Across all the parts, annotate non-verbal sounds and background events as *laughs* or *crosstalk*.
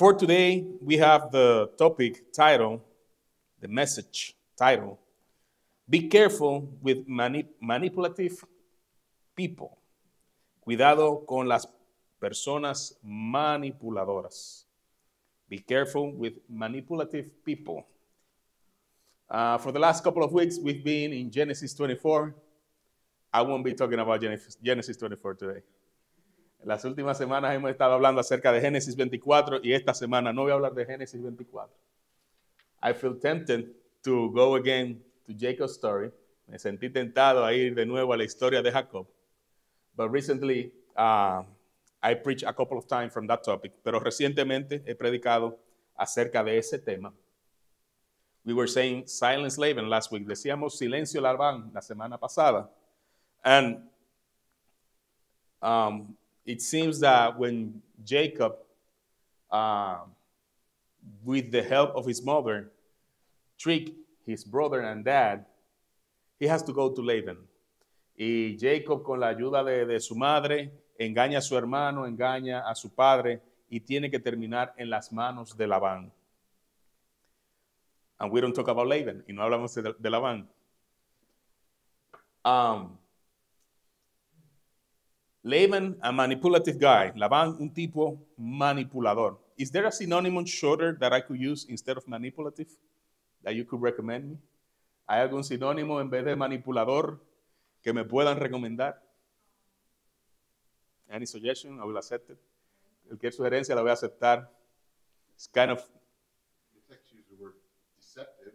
For today, we have the topic title, the message title Be careful with mani manipulative people. Cuidado con las personas manipuladoras. Be careful with manipulative people. Uh, for the last couple of weeks, we've been in Genesis 24. I won't be talking about Genesis 24 today. Las últimas semanas hemos estado hablando acerca de Génesis 24 y esta semana no voy a hablar de Génesis 24. I feel tempted to go again to Jacob's story. Me sentí tentado a ir de nuevo a la historia de Jacob. But recently uh, I preached a couple of times from that topic. Pero recientemente he predicado acerca de ese tema. We were saying silence Laban last week. Decíamos silencio Labán la semana pasada. And um, it seems that when Jacob, um, with the help of his mother, tricked his brother and dad, he has to go to Laban. Y Jacob, con la ayuda de, de su madre, engaña a su hermano, engaña a su padre y tiene que terminar en las manos de Labán. And we don't talk about Laban, y no hablamos de, de Labán. Um, Lehman, a manipulative guy. Laban, un tipo manipulador. Is there a synonym shorter that I could use instead of manipulative that you could recommend me? ¿Hay algún sinónimo en vez de manipulador que me puedan recomendar? Any suggestion? I will accept it. sugerencia la voy a aceptar. It's kind of. deceptive.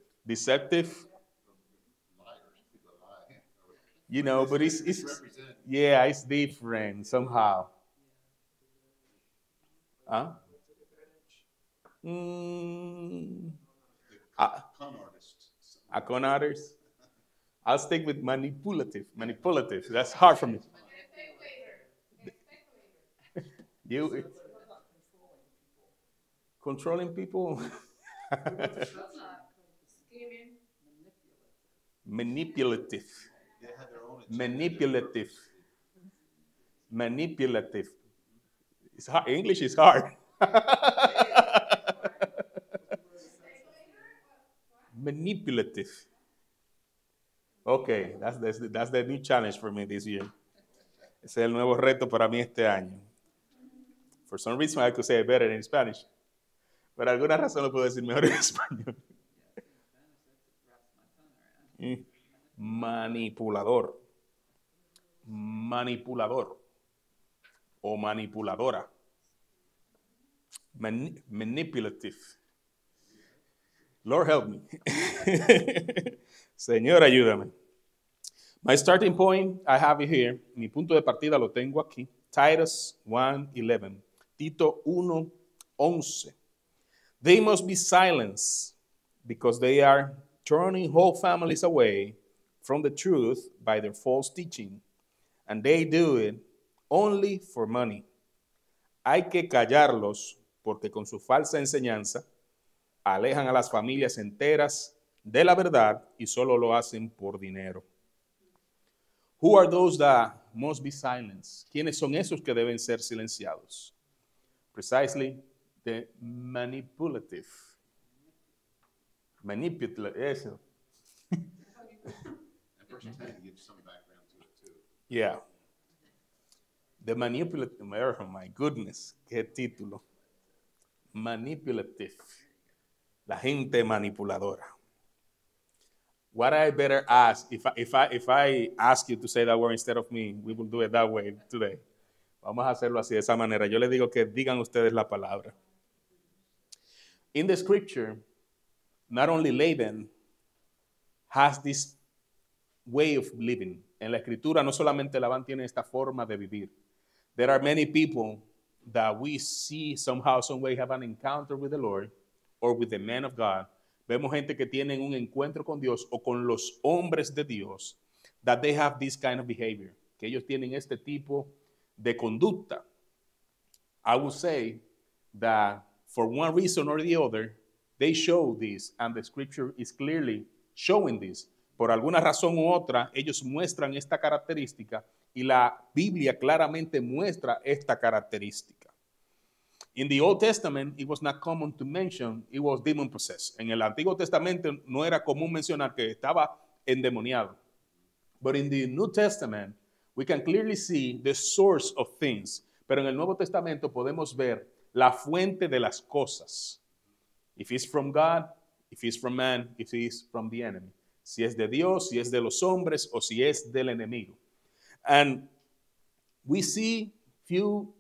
Deceptive. you know, but it's it's yeah, it's different somehow. Huh? Mm, I, con artists. A con artist. I'll stick with manipulative. Manipulative. That's hard for me. you controlling people. *laughs* manipulative. manipulative. Manipulative. hard. English is hard. *laughs* manipulative. Okay, that's, that's, that's the new challenge for me this year. Ese es el nuevo reto para mí este año. For some reason I could say it better in Spanish. Por alguna razón lo puedo decir mejor en *laughs* español. Mm. Manipulador manipulador o manipuladora. manipulative. Lord help me. *laughs* Señor, ayúdame. My starting point I have it here. Mi punto de partida lo tengo aquí. Titus 1:11. Tito 11. They must be silenced because they are turning whole families away from the truth by their false teaching and they do it only for money. Hay que callarlos porque con su falsa enseñanza alejan a las familias enteras de la verdad y solo lo hacen por dinero. Who are those that must be silenced? ¿Quiénes son esos que deben ser silenciados? Precisely the manipulative. Manipulative, eso. Yeah. The manipulative, oh my goodness, qué título. Manipulative. La gente manipuladora. What I better ask, if I, if, I, if I ask you to say that word instead of me, we will do it that way today. Vamos a hacerlo así, de esa manera. Yo le digo que digan ustedes la palabra. In the scripture, not only Laban has this way of living, en la escritura no solamente Labán tiene esta forma de vivir. There are many people that we see somehow, some way have an encounter with the Lord or with the man of God. Vemos gente que tienen un encuentro con Dios o con los hombres de Dios that they have this kind of behavior, que ellos tienen este tipo de conducta. I would say that for one reason or the other, they show this, and the scripture is clearly showing this. por alguna razón u otra, ellos muestran esta característica y la Biblia claramente muestra esta característica. In the Old Testament, it was not common to mention it was demon possessed. En el Antiguo Testamento no era común mencionar que estaba endemoniado. But in the New Testament, we can clearly see the source of things. Pero en el Nuevo Testamento podemos ver la fuente de las cosas. If it's from God, if it's from man, if it's from the enemy si es de Dios, si es de los hombres o si es del enemigo. And we see few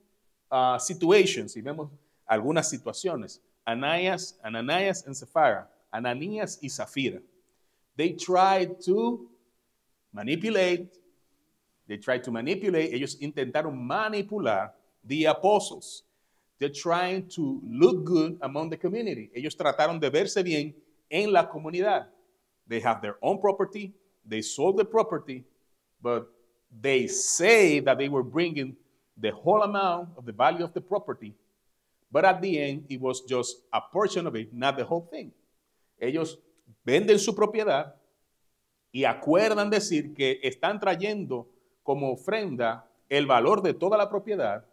uh, situations, y vemos algunas situaciones. Ananias, Ananias and Sapphira, Ananias y Zafira. They tried to manipulate, they tried to manipulate, ellos intentaron manipular the apostles. They're trying to look good among the community. Ellos trataron de verse bien en la comunidad. They have their own property. They sold the property, but they say that they were bringing the whole amount of the value of the property, but at the end it was just a portion of it, not the whole thing. Ellos venden su propiedad y acuerdan decir que están trayendo como ofrenda el valor de toda la propiedad,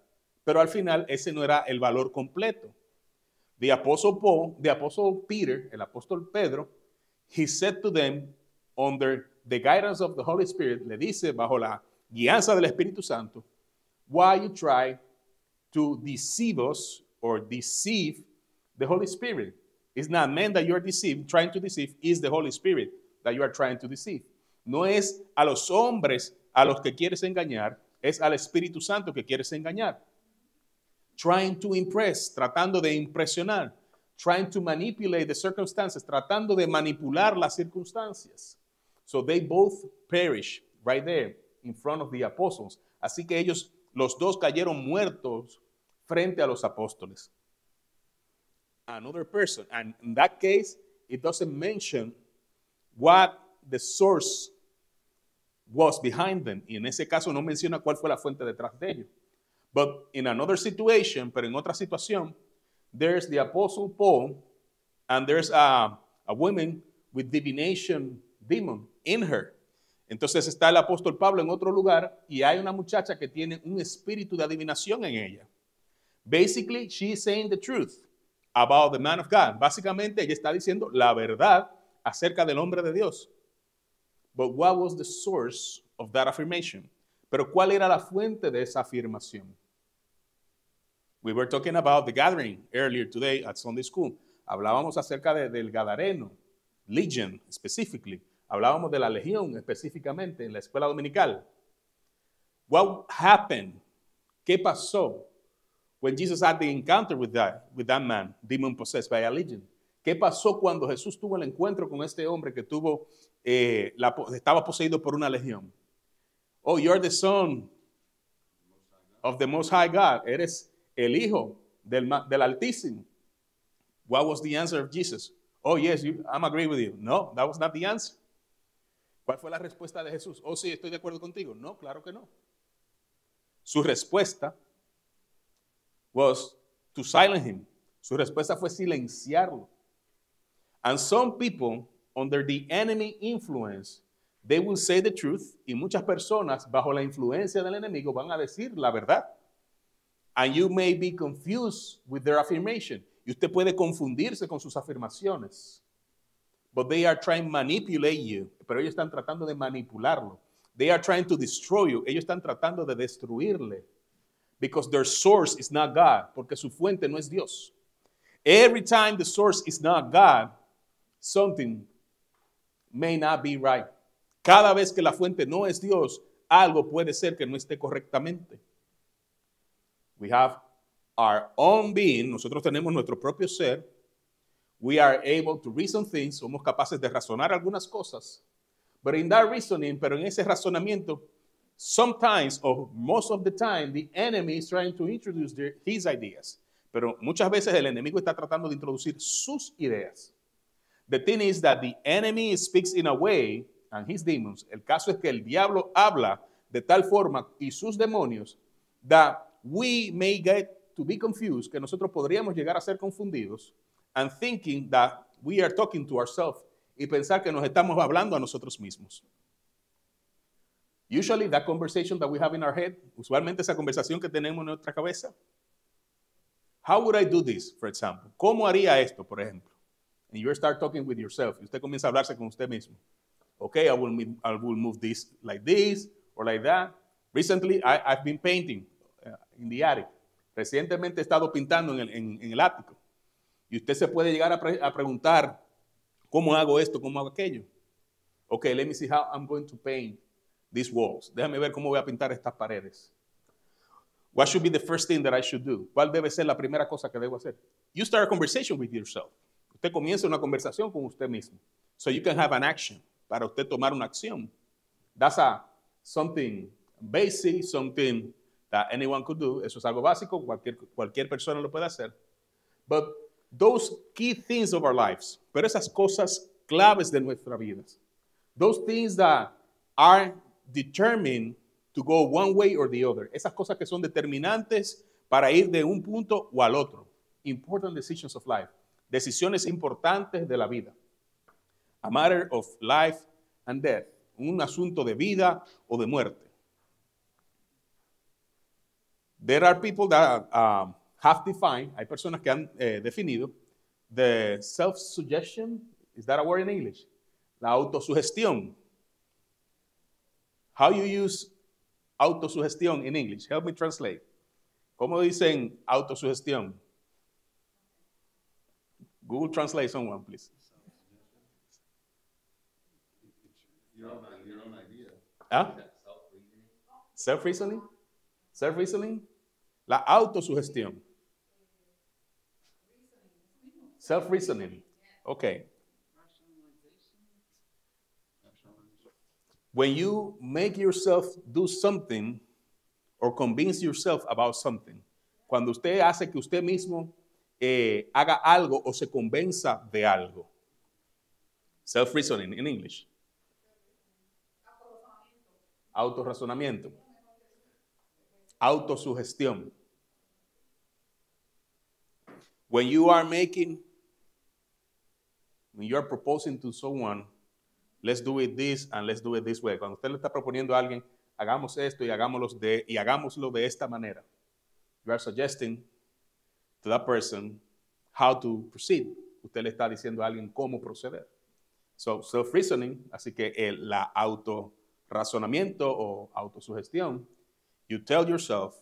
pero al final ese no era el valor completo. De apóstol Paul, de apóstol Peter, el apóstol Pedro, he said to them, under the guidance of the Holy Spirit, le dice bajo la guianza del Espíritu Santo, why you try to deceive us or deceive the Holy Spirit. It's not men that you are deceived, trying to deceive, is the Holy Spirit that you are trying to deceive. No es a los hombres a los que quieres engañar, es al Espíritu Santo que quieres engañar. Trying to impress, tratando de impresionar. trying to manipulate the circumstances, tratando de manipular las circunstancias. So they both perish right there in front of the apostles. Así que ellos, los dos cayeron muertos frente a los apóstoles. Another person, and in that case, it doesn't mention what the source was behind them. Y en ese caso no menciona cuál fue la fuente detrás de ellos. But in another situation, pero en otra situación, there's the Apostle Paul, and there's a, a woman with divination demon in her. Entonces está el apóstol Pablo en otro lugar y hay una muchacha que tiene un espíritu de adivinación en ella. Basically, she's saying the truth about the man of God. Básicamente, ella está diciendo la verdad acerca del hombre de Dios. But what was the source of that affirmation? Pero ¿cuál era la fuente de esa afirmación? We were talking about the gathering earlier today at Sunday school. Hablábamos acerca del Gadareno, Legion specifically. Hablábamos de la Legión específicamente en la escuela dominical. What happened? ¿Qué pasó? When Jesus had the encounter with that, with that man, demon possessed by a legion. ¿Qué pasó cuando Jesús tuvo el encuentro con este hombre que tuvo, eh, estaba poseído por una legión? Oh, you're the son of the Most High God. Eres el Hijo del, del Altísimo. What was the answer of Jesus? Oh, yes, you, I'm agree with you. No, that was not the answer. ¿Cuál fue la respuesta de Jesús? Oh, sí, estoy de acuerdo contigo. No, claro que no. Su respuesta was to silence him. Su respuesta fue silenciarlo. And some people, under the enemy influence, they will say the truth. Y muchas personas, bajo la influencia del enemigo, van a decir la verdad. And you may be confused with their affirmation. Y usted puede confundirse con sus afirmaciones. But they are trying to manipulate you. Pero ellos están tratando de manipularlo. They are trying to destroy you. Ellos están tratando de destruirle. Because their source is not God. Porque su fuente no es Dios. Every time the source is not God, something may not be right. Cada vez que la fuente no es Dios, algo puede ser que no esté correctamente. We have our own being, nosotros tenemos nuestro propio ser. We are able to reason things, somos capaces de razonar algunas cosas. But in that reasoning, pero en ese razonamiento, sometimes or most of the time, the enemy is trying to introduce his ideas. Pero muchas veces el enemigo está tratando de introducir sus ideas. The thing is that the enemy speaks in a way, and his demons. El caso es que el diablo habla de tal forma y sus demonios, that we may get to be confused, que nosotros podríamos llegar a ser confundidos, and thinking that we are talking to ourselves, y pensar que nos estamos hablando a nosotros mismos. Usually that conversation that we have in our head, usualmente esa conversación que tenemos en nuestra cabeza. How would I do this, for example? ¿Cómo haría esto, por ejemplo? And you start talking with yourself. Y usted comienza a hablarse con usted mismo. Okay, I will, I will move this like this or like that. Recently, I, I've been painting. diario Recientemente he estado pintando en el, en, ático. Y usted se puede llegar a, preguntar, ¿cómo hago esto? ¿Cómo hago aquello? Ok, let me see how I'm going to paint these walls. Déjame ver cómo voy a pintar estas paredes. What should be the first thing that I should do? ¿Cuál debe ser la primera cosa que debo hacer? You start a conversation with yourself. Usted comienza una conversación con usted mismo. So you can have an action. Para usted tomar una acción. That's a something basic, something that anyone could do. Eso es algo básico, cualquier, cualquier persona lo puede hacer. But those key things of our lives, pero esas cosas claves de nuestra vida. those things that are determined to go one way or the other, esas cosas que son determinantes para ir de un punto o al otro. Important decisions of life, decisiones importantes de la vida. A matter of life and death, un asunto de vida o de muerte. There are people that um, have defined, hay personas que han eh, definido, the self-suggestion, is that a word in English? La autosugestión. How you use autosugestión in English? Help me translate. ¿Cómo dicen autosugestión? Google Translate someone, please. Your own, your Self-reasoning? Self-reasoning? La autosugestión. Self-reasoning. Ok. When you make yourself do something or convince yourself about something, cuando usted hace que usted mismo eh, haga algo o se convenza de algo. Self-reasoning in English. razonamiento autosugestión. When you are making, when you are proposing to someone, let's do it this and let's do it this way. Cuando usted le está proponiendo a alguien, hagamos esto y hagámoslo de, y hagámoslo de esta manera. You are suggesting to that person how to proceed. Usted le está diciendo a alguien cómo proceder. So, self-reasoning, así que el, la razonamiento o autosugestión You tell yourself,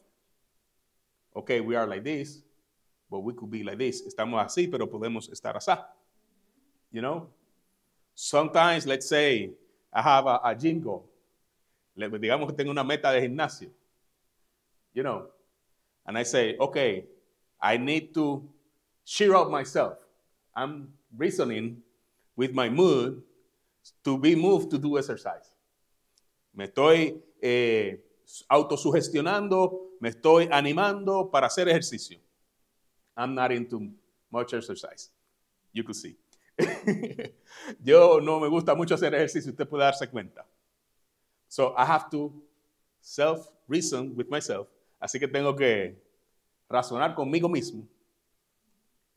okay, we are like this, but we could be like this. Estamos así, pero podemos estar así. You know? Sometimes, let's say, I have a, a jingle. Digamos que tengo una meta de gimnasio. You know? And I say, okay, I need to cheer up myself. I'm reasoning with my mood to be moved to do exercise. Me estoy eh, autosugestionando, me estoy animando para hacer ejercicio. I'm not into much exercise. You could see. *laughs* Yo no me gusta mucho hacer ejercicio, usted puede darse cuenta. So I have to self-reason with myself. Así que tengo que razonar conmigo mismo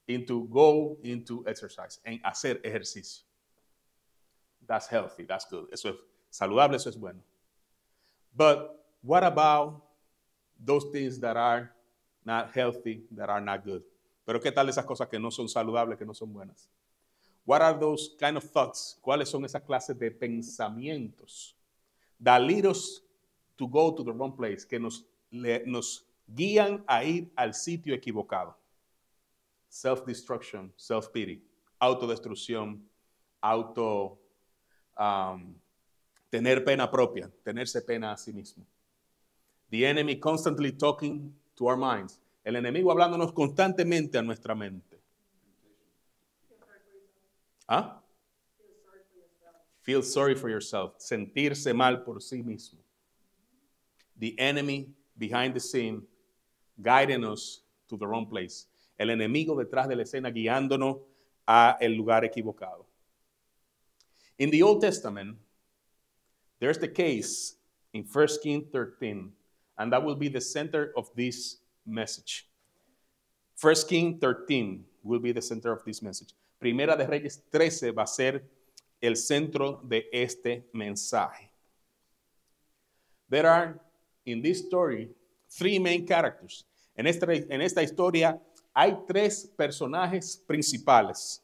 into go into exercise, en hacer ejercicio. That's healthy, that's good. Eso es saludable, eso es bueno. But What about those things that are not healthy, that are not good? Pero ¿qué tal esas cosas que no son saludables, que no son buenas? What are those kind of thoughts? ¿Cuáles son esas clases de pensamientos that to go to the wrong place, que nos, guían a ir al sitio equivocado? Self-destruction, self-pity, autodestrucción, auto... Um, tener pena propia, tenerse pena a sí mismo. The enemy constantly talking to our minds. El enemigo hablándonos constantemente a nuestra mente. ¿Ah? Feel sorry for yourself. Sentirse mal por sí mismo. The enemy behind the scene guiding us to the wrong place. El enemigo detrás de la escena guiándonos a el lugar equivocado. In the Old Testament, there's the case in 1 Kings 13 and that will be the center of this message. First King 13 will be the center of this message. Primera de Reyes 13 va a ser el centro de este mensaje. There are, in this story, three main characters. En esta, en esta historia hay tres personajes principales.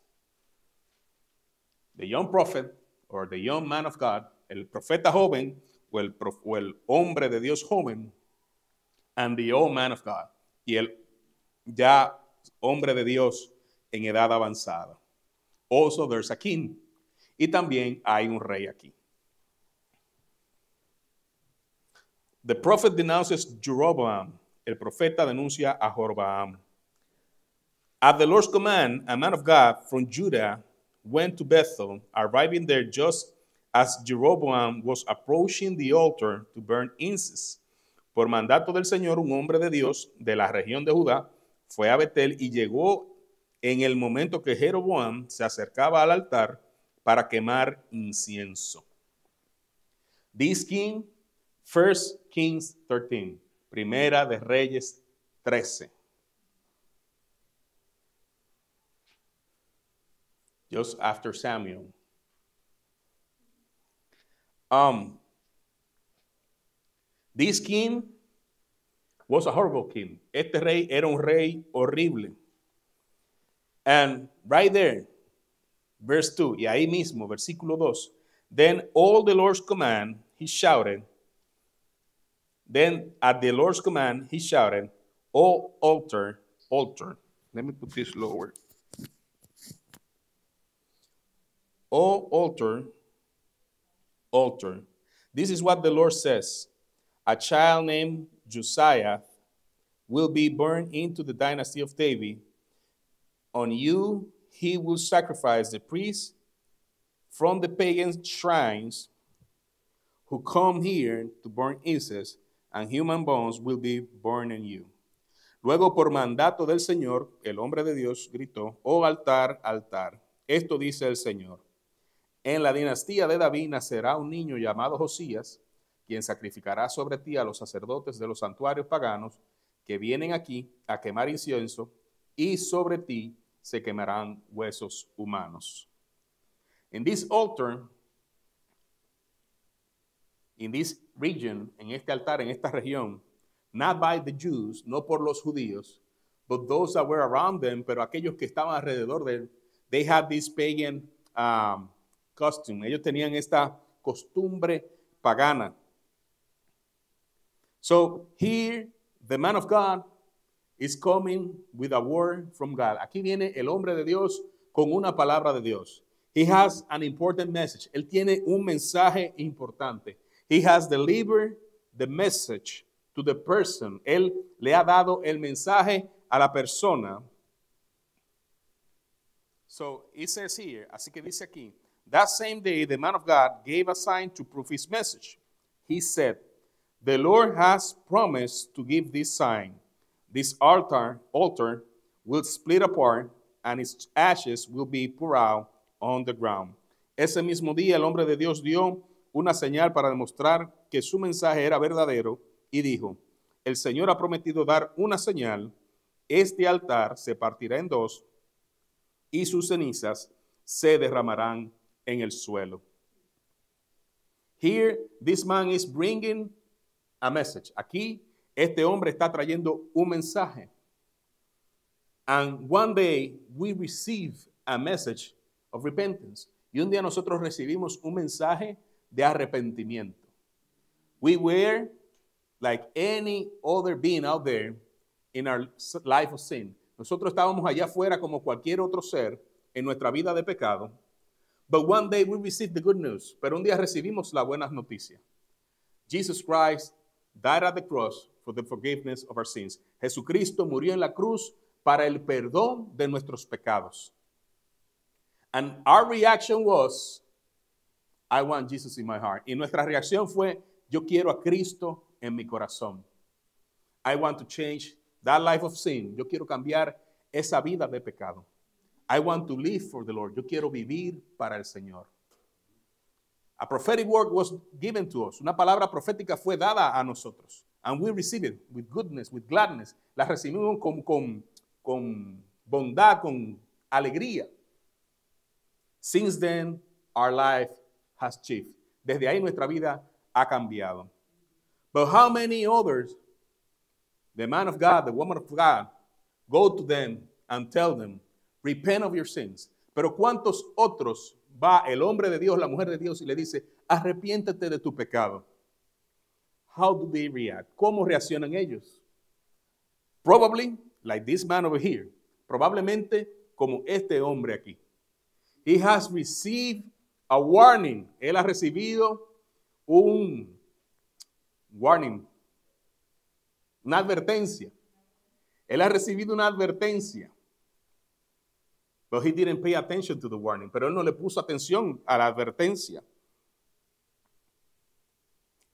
The young prophet, or the young man of God, el profeta joven, o el, o el hombre de Dios joven, and the old man of God, y el ya hombre de Dios en edad avanzada. Also there's a king. Y también hay un rey aquí. The prophet denounces Jeroboam. El profeta denuncia a Jeroboam. At the Lord's command, a man of God from Judah went to Bethel, arriving there just as Jeroboam was approaching the altar to burn incense. Por mandato del Señor, un hombre de Dios de la región de Judá fue a Betel y llegó en el momento que Jeroboam se acercaba al altar para quemar incienso. This king, First Kings 13, Primera de Reyes 13. Just after Samuel. Um, This king was a horrible king. Este rey era un rey horrible. And right there, verse 2, y ahí mismo, versículo 2, then all the Lord's command, he shouted, then at the Lord's command, he shouted, O altar, altar. Let me put this lower. O altar, altar. This is what the Lord says a child named Josiah will be born into the dynasty of David. On you he will sacrifice the priests from the pagan shrines who come here to burn incense, and human bones will be burned in you. Luego, por mandato del Señor, el hombre de Dios gritó, oh altar, altar. Esto dice el Señor. En la dinastía de David nacerá un niño llamado Josías, quien sacrificará sobre ti a los sacerdotes de los santuarios paganos que vienen aquí a quemar incienso, y sobre ti se quemarán huesos humanos. En this altar, in this region, en este altar, en esta región, not by the Jews, no por los judíos, but those that were around them, pero aquellos que estaban alrededor de él, they had this pagan um, Ellos tenían esta costumbre pagana. So here, the man of God is coming with a word from God. Aquí viene el hombre de Dios con una palabra de Dios. He has an important message. Él tiene un mensaje importante. He has delivered the message to the person. Él le ha dado el mensaje a la persona. So it says here, así que dice aquí, that same day the man of God gave a sign to prove his message. He said, The Lord has promised to give this sign. This altar, altar will split apart and its ashes will be poured out on the ground. Ese mismo día el hombre de Dios dio una señal para demostrar que su mensaje era verdadero y dijo, el Señor ha prometido dar una señal, este altar se partirá en dos y sus cenizas se derramarán en el suelo. Here, this man is bringing a message. Aquí este hombre está trayendo un mensaje. And one day we receive a message of repentance. Y un día nosotros recibimos un mensaje de arrepentimiento. We were like any other being out there in our life of sin. Nosotros estábamos allá afuera como cualquier otro ser en nuestra vida de pecado. But one day we received the good news. Pero un día recibimos la buena noticia. Jesus Christ died at the cross for the forgiveness of our sins. Jesucristo murió en la cruz para el perdón de nuestros pecados. And our reaction was, I want Jesus in my heart. Y nuestra reacción fue, yo quiero a Cristo en mi corazón. I want to change that life of sin. Yo quiero cambiar esa vida de pecado. I want to live for the Lord. Yo quiero vivir para el Señor. A prophetic word was given to us. Una palabra profética fue dada a nosotros. And we received it with goodness, with gladness. La recibimos con, con, con bondad, con alegría. Since then, our life has changed. Desde ahí nuestra vida ha cambiado. But how many others, the man of God, the woman of God, go to them and tell them, repent of your sins. Pero cuántos otros va el hombre de Dios, la mujer de Dios y le dice, arrepiéntete de tu pecado. How do they react? ¿Cómo reaccionan ellos? Probably like this man over here. Probablemente como este hombre aquí. He has received a warning. Él ha recibido un warning, una advertencia. Él ha recibido una advertencia. But he didn't pay attention to the warning. Pero él no le puso atención a la advertencia.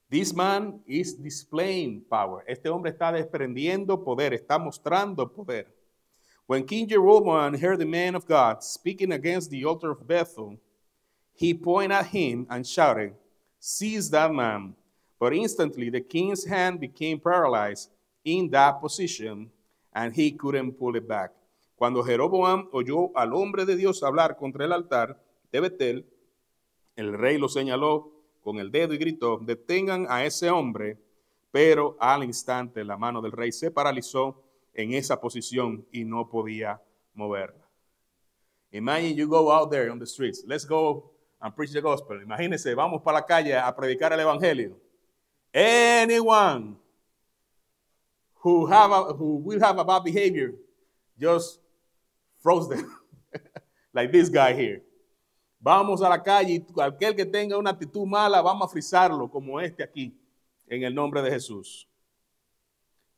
This man is displaying power. Este hombre está desprendiendo poder, está mostrando poder. When King Jeroboam heard the man of God speaking against the altar of Bethel, he pointed at him and shouted, Seize that man. But instantly the king's hand became paralyzed in that position, and he couldn't pull it back. Cuando Jeroboam oyó al hombre de Dios hablar contra el altar de Betel, el rey lo señaló con el dedo y gritó, detengan a ese hombre. Pero al instante la mano del rey se paralizó en esa posición y no podía moverla. Imagine you go out there on the streets. Let's go and preach the gospel. Imagínense, vamos para la calle a predicar el evangelio. Anyone who, have who will have a bad behavior, just frozen, *laughs* like this guy here. Vamos a la calle y cualquier que tenga una actitud mala, vamos a frizarlo como este aquí, en el nombre de Jesús.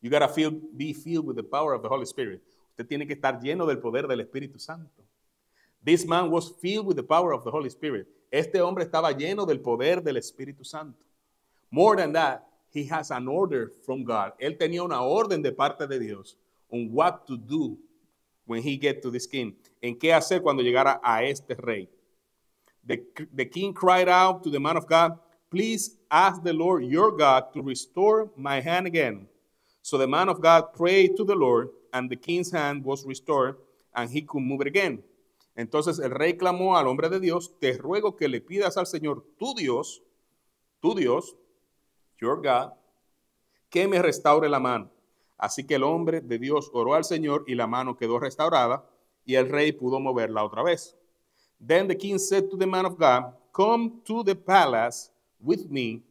You gotta feel, be filled with the power of the Holy Spirit. Usted tiene que estar lleno del poder del Espíritu Santo. This man was filled with the power of the Holy Spirit. Este hombre estaba lleno del poder del Espíritu Santo. More than that, he has an order from God. Él tenía una orden de parte de Dios on what to do when he get to this king. En qué hacer cuando llegara a este rey. The, the king cried out to the man of God, please ask the Lord your God to restore my hand again. So the man of God prayed to the Lord, and the king's hand was restored, and he could move again. Entonces el rey clamó al hombre de Dios, te ruego que le pidas al Señor, tu Dios, tu Dios, your God, que me restaure la mano. Así que el hombre de Dios oró al Señor y la mano quedó restaurada y el rey pudo moverla otra vez. Then the king said to the man of God, Come to the palace with me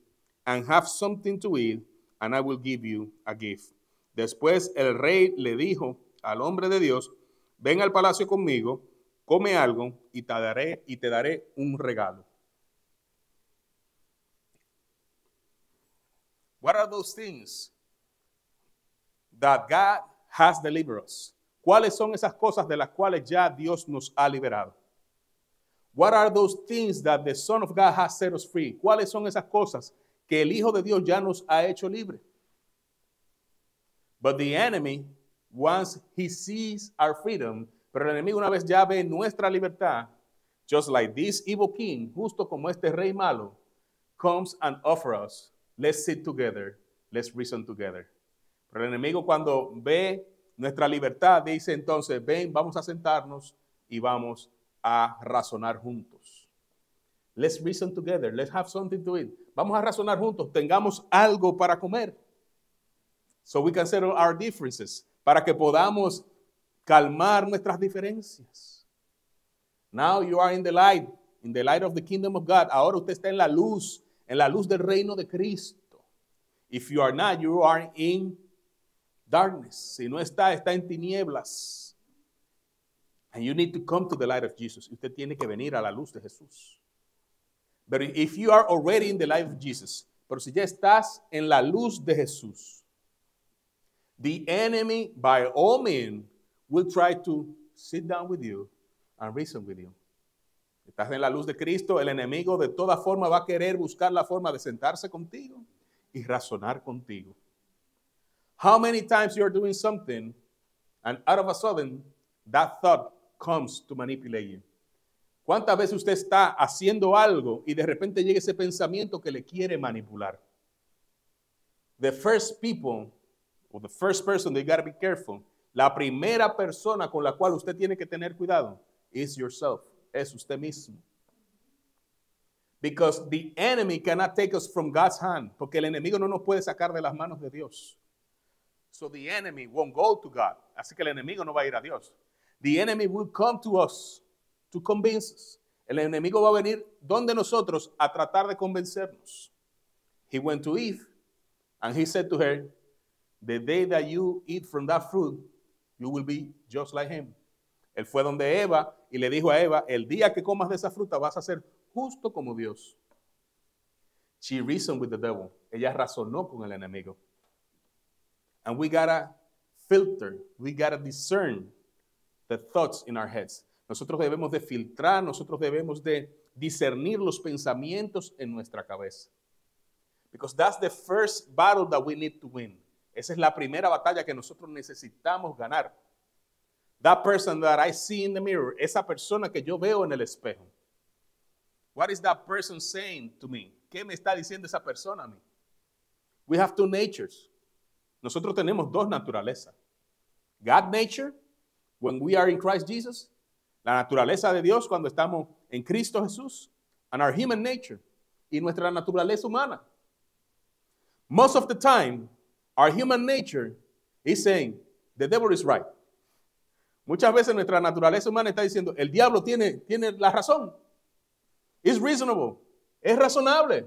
and have something to eat, and I will give you a gift. Después el rey le dijo al hombre de Dios, ven al palacio conmigo, come algo y te daré, y te daré un regalo. What are those things that God has delivered us. ¿Cuáles son esas cosas de las cuales ya Dios nos ha liberado? What are those things that the Son of God has set us free? ¿Cuáles son esas cosas que el Hijo de Dios ya nos ha hecho libre? But the enemy, once he sees our freedom, pero el enemigo una vez ya ve nuestra libertad, just like this evil king, justo como este rey malo, comes and offers us, let's sit together, let's reason together el enemigo cuando ve nuestra libertad dice entonces, ven, vamos a sentarnos y vamos a razonar juntos. Let's reason together, let's have something to eat. Vamos a razonar juntos, tengamos algo para comer. So we can settle our differences, para que podamos calmar nuestras diferencias. Now you are in the light, in the light of the kingdom of God. Ahora usted está en la luz, en la luz del reino de Cristo. If you are not, you are in darkness. Si no está, está en tinieblas. And you need to come to the light of Jesus. Usted tiene que venir a la luz de Jesús. But if you are already in the light of Jesus, pero si ya estás en la luz de Jesús, the enemy by all means will try to sit down with you and reason with you. Estás en la luz de Cristo, el enemigo de toda forma va a querer buscar la forma de sentarse contigo y razonar contigo. How many times you are doing something and out of a sudden that thought comes to manipulate you? ¿Cuántas veces usted está haciendo algo y de repente llega ese pensamiento que le quiere manipular? The first people, or the first person that you gotta be careful, la primera persona con la cual usted tiene que tener cuidado is yourself, es usted mismo. Because the enemy cannot take us from God's hand, porque el enemigo no nos puede sacar de las manos de Dios. So the enemy won't go to God. Así que el enemigo no va a ir a Dios. The enemy will come to us to convince us. El enemigo va a venir donde nosotros a tratar de convencernos. He went to Eve and he said to her, The day that you eat from that fruit, you will be just like him. Él fue donde Eva y le dijo a Eva, el día que comas de esa fruta vas a ser justo como Dios. She reasoned with the devil. Ella razonó con el enemigo. And we gotta filter, we gotta discern the thoughts in our heads. Nosotros debemos de filtrar, nosotros debemos de discernir los pensamientos en nuestra cabeza. Because that's the first battle that we need to win. Esa es la primera batalla que nosotros necesitamos ganar. That person that I see in the mirror, esa persona que yo veo en el espejo. What is that person saying to me? ¿Qué me está diciendo esa persona a mí? We have two natures. Nosotros tenemos dos naturalezas. God nature, when we are in Christ Jesus, la naturaleza de Dios cuando estamos en Cristo Jesús, and our human nature, y nuestra naturaleza humana. Most of the time, our human nature is saying, the devil is right. Muchas veces nuestra naturaleza humana está diciendo, el diablo tiene, tiene la razón. It's reasonable. Es razonable.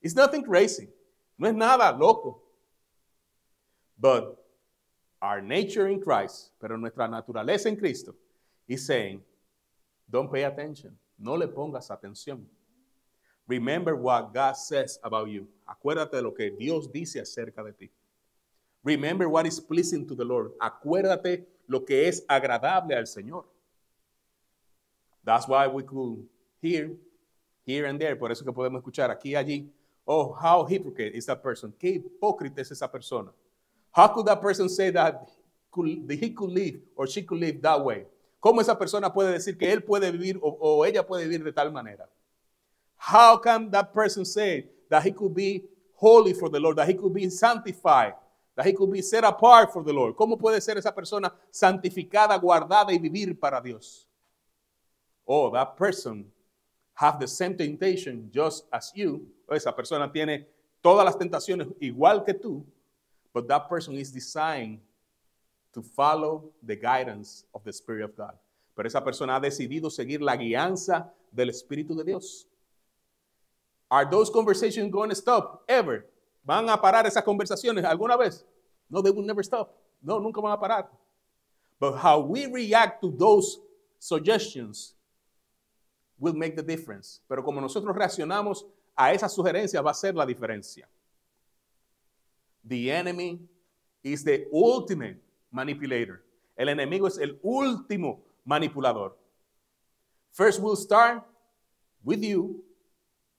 It's nothing crazy. No es nada loco. But our nature in Christ, pero nuestra naturaleza en Cristo, is saying, don't pay attention. No le pongas atención. Remember what God says about you. Acuérdate de lo que Dios dice acerca de ti. Remember what is pleasing to the Lord. Acuérdate lo que es agradable al Señor. That's why we could hear here and there. Por eso que podemos escuchar aquí allí. Oh, how hypocrite is that person. Qué hipócrita es esa persona. How could that person say that he could live or she could live that way? ¿Cómo esa persona puede decir que él puede vivir o, ella puede vivir de tal manera? How can that person say that he could be holy for the Lord, that he could be sanctified, that he could be set apart for the Lord? ¿Cómo puede ser esa persona santificada, guardada y vivir para Dios? Oh, that person have the same temptation just as you. O esa persona tiene todas las tentaciones igual que tú. But that person is designed to follow the guidance of the Spirit of God. Pero esa persona ha decidido seguir la guianza del Espíritu de Dios. Are those conversations going to stop ever? ¿Van a parar esas conversaciones alguna vez? No, they will never stop. No, nunca van a parar. But how we react to those suggestions will make the difference. Pero como nosotros reaccionamos a esas sugerencias va a ser la diferencia. The enemy is the ultimate manipulator. El enemigo es el último manipulador. First we'll start with you,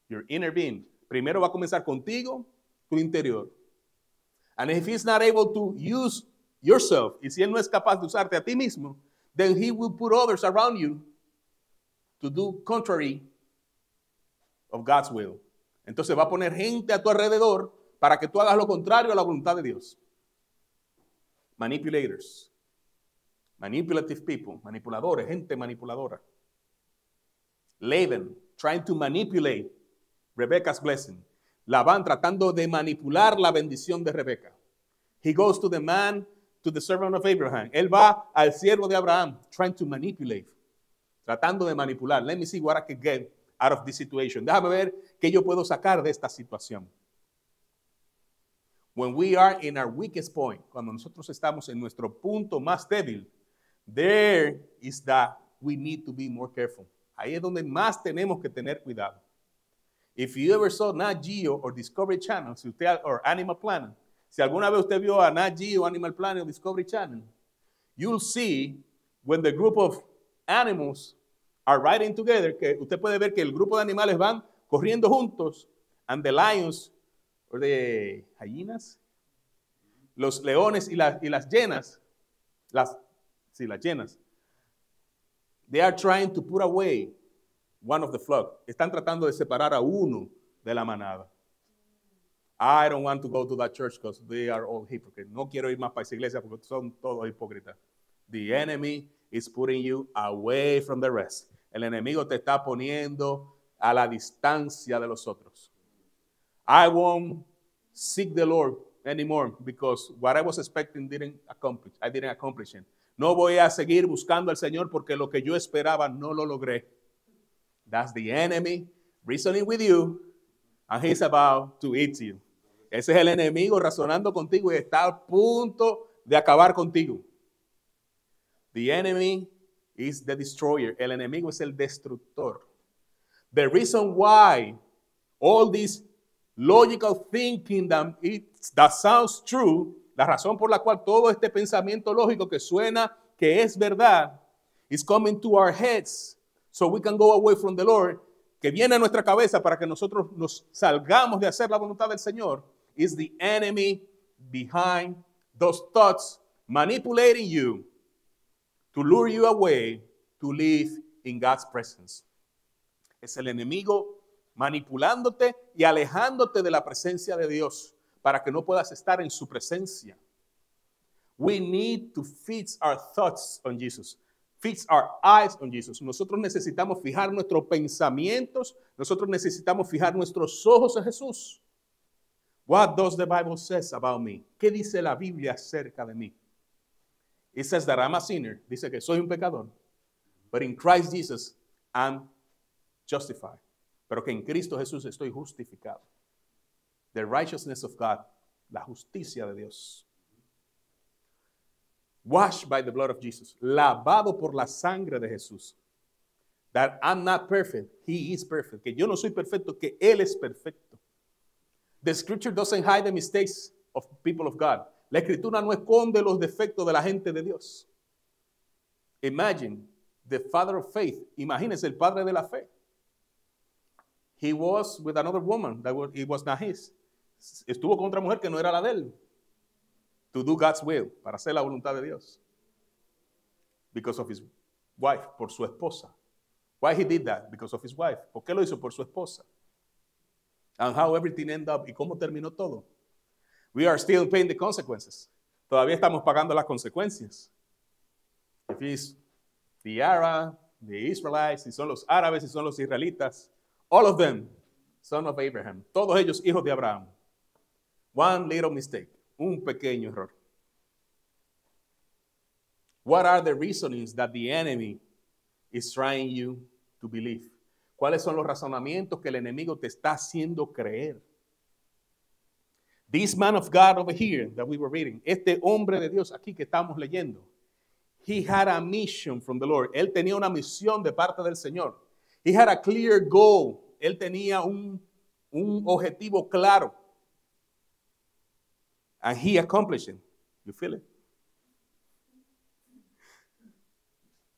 your inner being. Primero va a comenzar contigo, tu interior. And if he's not able to use yourself, y si él no es capaz de usarte a ti mismo, then he will put others around you to do contrary of God's will. Entonces va a poner gente a tu alrededor para que tú hagas lo contrario a la voluntad de Dios. Manipulators. Manipulative people. Manipuladores, gente manipuladora. Laban, trying to manipulate Rebecca's blessing. Laban tratando de manipular la bendición de Rebeca. He goes to the man, to the servant of Abraham. Él va al siervo de Abraham, trying to manipulate, tratando de manipular. Let me see what I can get out of this situation. Déjame ver qué yo puedo sacar de esta situación. When we are in our weakest point, cuando nosotros estamos en nuestro punto más débil, there is that we need to be more careful. Ahí es donde más tenemos que tener cuidado. If you ever saw Nat Geo or Discovery Channel, si usted, or Animal Planet, si alguna vez usted vio a Nat Geo, Animal Planet o Discovery Channel, you'll see when the group of animals are riding together, que usted puede ver que el grupo de animales van corriendo juntos, and the lions de gallinas, los leones y, la, y las llenas, las, sí, las llenas, they are trying to put away one of the flock. Están tratando de separar a uno de la manada. I don't want to go to that church because they are all hypocrites. No quiero ir más para esa iglesia porque son todos hipócritas. The enemy is putting you away from the rest. El enemigo te está poniendo a la distancia de los otros. I won't seek the Lord anymore because what I was expecting didn't accomplish. I didn't accomplish it. No voy a seguir buscando al Señor porque lo que yo esperaba no lo logré. That's the enemy reasoning with you and he's about to eat you. Ese es el enemigo razonando contigo y está a punto de acabar contigo. The enemy is the destroyer. El enemigo es el destructor. The reason why all these logical thinking that, sounds true, la razón por la cual todo este pensamiento lógico que suena que es verdad is coming to our heads so we can go away from the Lord, que viene a nuestra cabeza para que nosotros nos salgamos de hacer la voluntad del Señor, is the enemy behind those thoughts manipulating you to lure you away to live in God's presence. Es el enemigo manipulándote y alejándote de la presencia de Dios para que no puedas estar en su presencia. We need to fix our thoughts on Jesus. Fix our eyes on Jesus. Nosotros necesitamos fijar nuestros pensamientos, nosotros necesitamos fijar nuestros ojos en Jesús. What does the Bible says about me? ¿Qué dice la Biblia acerca de mí? It says that I'm a sinner. Dice que soy un pecador. But in Christ Jesus, I'm justified pero que en Cristo Jesús estoy justificado. The righteousness of God, la justicia de Dios. Washed by the blood of Jesus, lavado por la sangre de Jesús. That I'm not perfect, he is perfect. Que yo no soy perfecto, que él es perfecto. The scripture doesn't hide the mistakes of people of God. La escritura no esconde los defectos de la gente de Dios. Imagine the father of faith. Imagínese el padre de la fe he was with another woman that was, it was not his. Estuvo con otra mujer que no era la de él. To do God's will, para hacer la voluntad de Dios. Because of his wife, por su esposa. Why he did that? Because of his wife. ¿Por qué lo hizo? Por su esposa. And how everything ended up y cómo terminó todo. We are still paying the consequences. Todavía estamos pagando las consecuencias. If it's the Arab, the Israelites, si son los árabes, si son los israelitas, All of them, son of Abraham. Todos ellos hijos de Abraham. One little mistake. Un pequeño error. What are the reasonings that the enemy is trying you to believe? ¿Cuáles son los razonamientos que el enemigo te está haciendo creer? This man of God over here that we were reading, este hombre de Dios aquí que estamos leyendo, he had a mission from the Lord. Él tenía una misión de parte del Señor. He had a clear goal. Él tenía un, un objetivo claro. And he accomplished it. You feel it?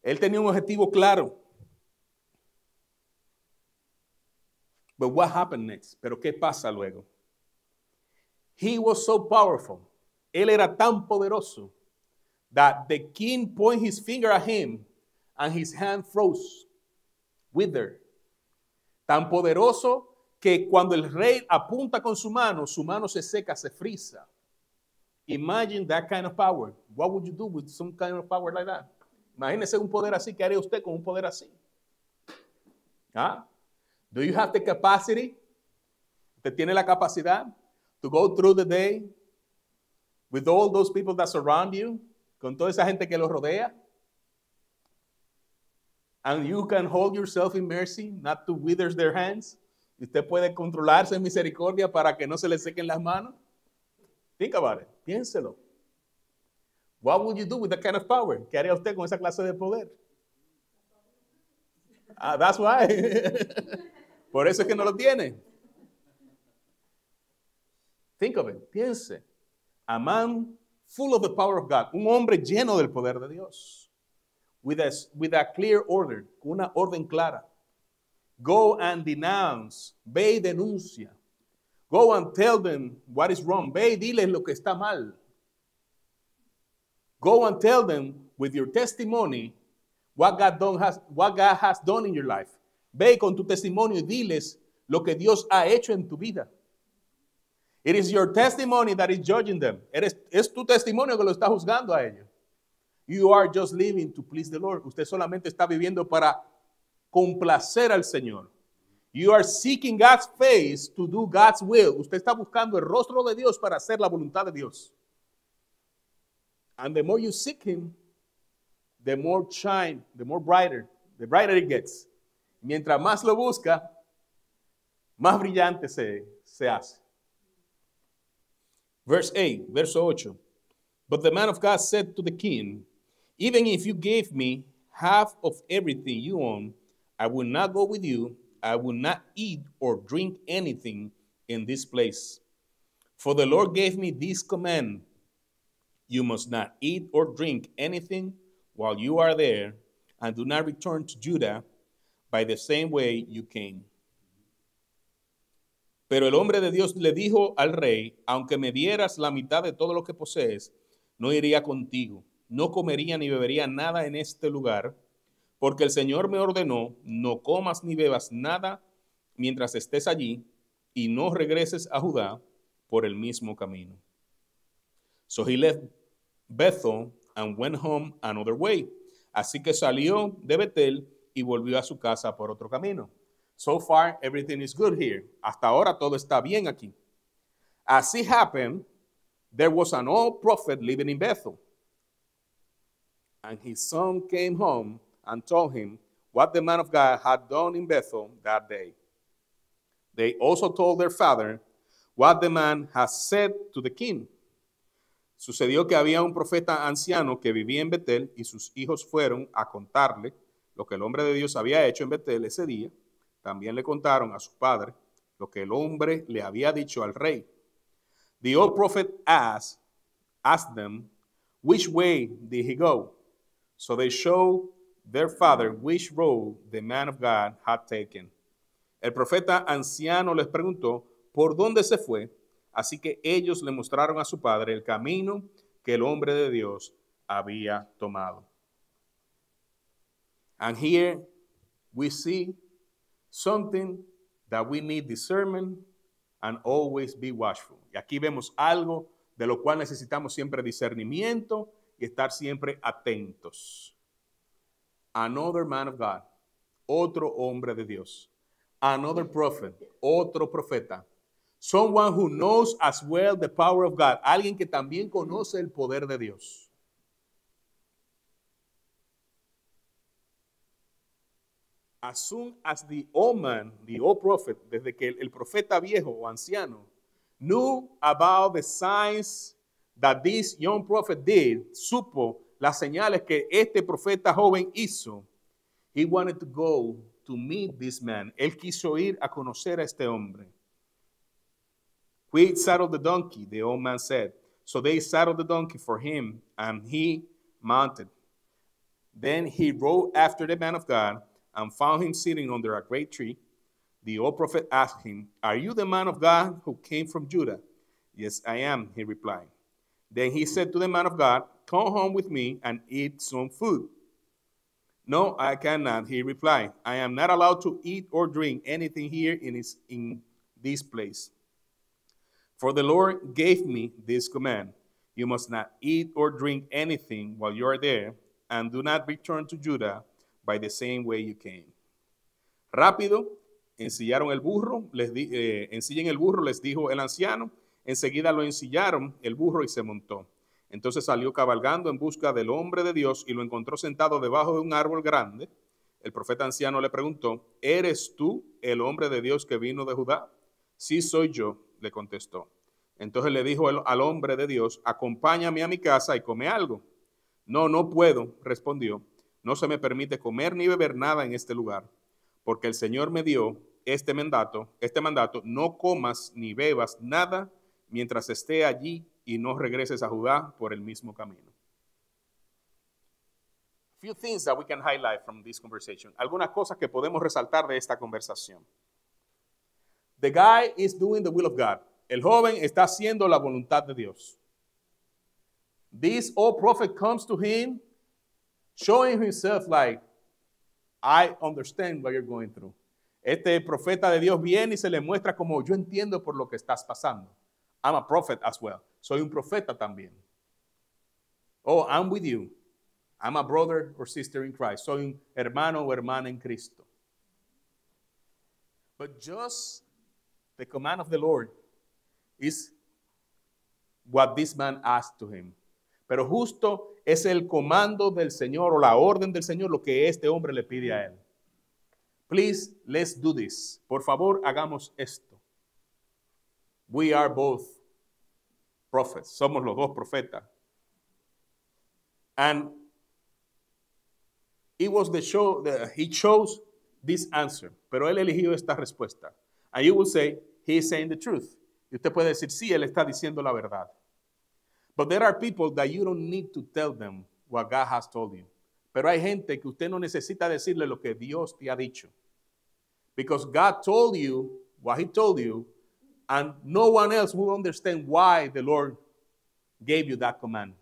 Él tenía un objetivo claro. But what happened next? Pero ¿qué pasa luego? He was so powerful. Él era tan poderoso that the king pointed his finger at him and his hand froze wither. Tan poderoso que cuando el rey apunta con su mano, su mano se seca, se frisa. Imagine that kind of power. What would you do with some kind of power like that? Imagínese un poder así. ¿Qué haría usted con un poder así? ¿Ah? Do you have the capacity? ¿Te tiene la capacidad to go through the day with all those people that surround you? Con toda esa gente que lo rodea? And you can hold yourself in mercy, not to wither their hands. usted puede controlarse en misericordia para que no se le sequen las manos. Think about it. Piénselo. What would you do with that kind of power? ¿Qué haría usted con esa clase de poder? Ah, that's why. *laughs* Por eso es que no lo tiene. Think of it. Piense. A man full of the power of God. Un hombre lleno del poder de Dios. with a, with a clear order, una orden clara. Go and denounce, ve y denuncia. Go and tell them what is wrong, ve y dile lo que está mal. Go and tell them with your testimony what God, done has, what God has done in your life. Ve con tu testimonio y diles lo que Dios ha hecho en tu vida. It is your testimony that is judging them. Eres, es tu testimonio que lo está juzgando a ellos. You are just living to please the Lord. Usted solamente está viviendo para complacer al Señor. You are seeking God's face to do God's will. Usted está buscando el rostro de Dios para hacer la voluntad de Dios. And the more you seek Him, the more shine, the more brighter, the brighter it gets. Mientras más lo busca, más brillante se, se hace. Verse 8, verso 8. But the man of God said to the king, Even if you gave me half of everything you own, I will not go with you. I will not eat or drink anything in this place. For the Lord gave me this command You must not eat or drink anything while you are there, and do not return to Judah by the same way you came. Pero el hombre de Dios le dijo al rey, aunque me dieras la mitad de todo lo que posees, no iría contigo no comería ni bebería nada en este lugar, porque el Señor me ordenó, no comas ni bebas nada mientras estés allí y no regreses a Judá por el mismo camino. So he left Bethel and went home another way. Así que salió de Betel y volvió a su casa por otro camino. So far, everything is good here. Hasta ahora todo está bien aquí. As it happened, there was an old prophet living in Bethel. And his son came home and told him what the man of God had done in Bethel that day. They also told their father what the man had said to the king. Sucedió que había un profeta anciano que vivía en Betel y sus hijos fueron a contarle lo que el hombre de Dios había hecho en Betel ese día. También le contaron a su padre lo que el hombre le había dicho al rey. The old prophet asked, asked them, which way did he go? So they show their father which road the man of God had taken. El profeta anciano les preguntó por dónde se fue, así que ellos le mostraron a su padre el camino que el hombre de Dios había tomado. And here we see something that we need discernment and always be watchful. Y aquí vemos algo de lo cual necesitamos siempre discernimiento y estar siempre atentos. Another man of God, otro hombre de Dios. Another prophet, otro profeta. Someone who knows as well the power of God, alguien que también conoce el poder de Dios. as soon as the old man, the old prophet, desde que el, profeta viejo o anciano, knew about the signs that this young prophet did, supo las señales que este profeta joven hizo. He wanted to go to meet this man. Él quiso ir a conocer a este hombre. We saddled the donkey, the old man said. So they saddled the donkey for him, and he mounted. Then he rode after the man of God and found him sitting under a great tree. The old prophet asked him, Are you the man of God who came from Judah? Yes, I am, he replied. Then he said to the man of God, Come home with me and eat some food. No, I cannot, he replied. I am not allowed to eat or drink anything here in, in this place. For the Lord gave me this command You must not eat or drink anything while you are there, and do not return to Judah by the same way you came. Rápido, ensillaron el burro, les di, eh, ensillen el burro, les dijo el anciano, Enseguida lo ensillaron el burro y se montó. Entonces salió cabalgando en busca del hombre de Dios y lo encontró sentado debajo de un árbol grande. El profeta anciano le preguntó, ¿eres tú el hombre de Dios que vino de Judá? Sí soy yo, le contestó. Entonces le dijo al hombre de Dios, acompáñame a mi casa y come algo. No, no puedo, respondió. No se me permite comer ni beber nada en este lugar, porque el Señor me dio este mandato, este mandato, no comas ni bebas nada mientras esté allí y no regreses a Judá por el mismo camino. Few things that we can highlight from this conversation. Algunas cosas que podemos resaltar de esta conversación. The guy is doing the will of God. El joven está haciendo la voluntad de Dios. This old prophet comes to him, showing himself like, I understand what you're going through. Este profeta de Dios viene y se le muestra como yo entiendo por lo que estás pasando. I'm a prophet as well. Soy un profeta también. Oh, I'm with you. I'm a brother or sister in Christ. Soy un hermano o hermana en Cristo. But just the command of the Lord is what this man asked to him. Pero justo es el comando del Señor o la orden del Señor lo que este hombre le pide a él. Please, let's do this. Por favor, hagamos esto. We are both prophets. Somos los dos profetas. And it was the show he chose this answer, pero él eligió esta respuesta. And you will say he is saying the truth. usted puede decir sí, él está diciendo la verdad. But there are people that you don't need to tell them what God has told you. Pero hay gente que usted no necesita decirle lo que Dios te ha dicho. Because God told you what he told you and no one else will understand why the Lord gave you that command.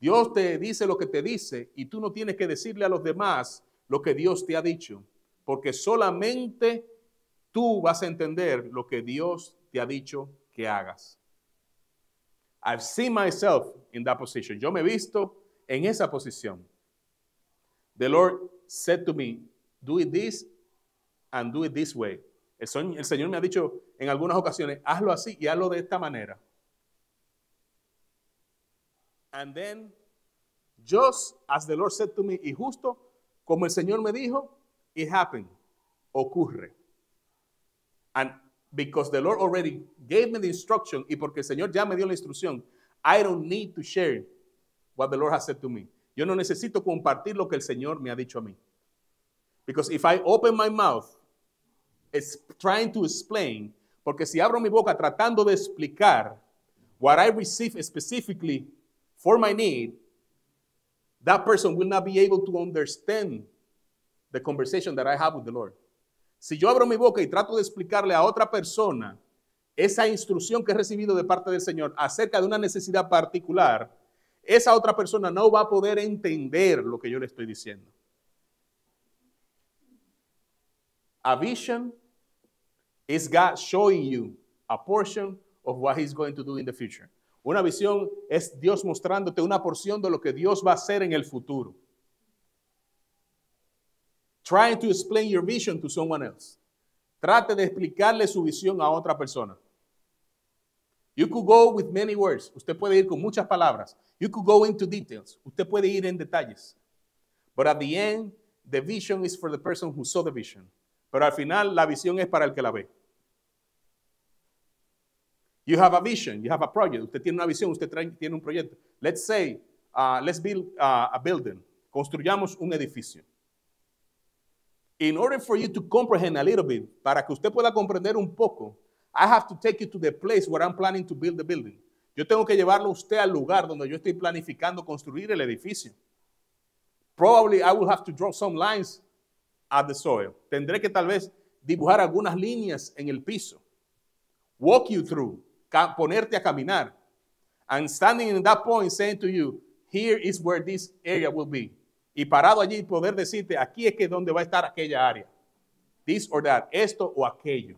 Dios te dice lo que te dice y tú no tienes que decirle a los demás lo que Dios te ha dicho, porque solamente tú vas a entender lo que Dios te ha dicho que hagas. I've seen myself in that position. Yo me he visto en esa posición. The Lord said to me, do it this and do it this way. El, Señor me ha dicho en algunas ocasiones, hazlo así y hazlo de esta manera. And then, just as the Lord said to me, y justo como el Señor me dijo, it happened, ocurre. And because the Lord already gave me the instruction, y porque el Señor ya me dio la instrucción, I don't need to share what the Lord has said to me. Yo no necesito compartir lo que el Señor me ha dicho a mí. Because if I open my mouth trying to explain, porque si abro mi boca tratando de explicar what I receive specifically for my need, that person will not be able to understand the conversation that I have with the Lord. Si yo abro mi boca y trato de explicarle a otra persona esa instrucción que he recibido de parte del Señor acerca de una necesidad particular, esa otra persona no va a poder entender lo que yo le estoy diciendo. A vision Is God showing you a portion of what He's going to do in the future. Una visión es Dios mostrándote una porción de lo que Dios va a hacer en el futuro. Trying to explain your vision to someone else. Trate de explicarle su visión a otra persona. You could go with many words. Usted puede ir con muchas palabras. You could go into details. Usted puede ir en detalles. But at the end, the vision is for the person who saw the vision. Pero al final, la visión es para el que la ve. You have a vision, you have a project. Usted tiene una visión, usted tiene un proyecto. Let's say, uh, let's build uh, a building. Construyamos un edificio. In order for you to comprehend a little bit, para que usted pueda comprender un poco, I have to take you to the place where I'm planning to build the building. Yo tengo que llevarlo a usted al lugar donde yo estoy planificando construir el edificio. Probably I will have to draw some lines at the soil. Tendré que tal vez dibujar algunas líneas en el piso. Walk you through ponerte a caminar. and standing in that point saying to you, here is where this area will be. Y parado allí poder decirte, aquí es que donde va a estar aquella área. This or that, esto o aquello.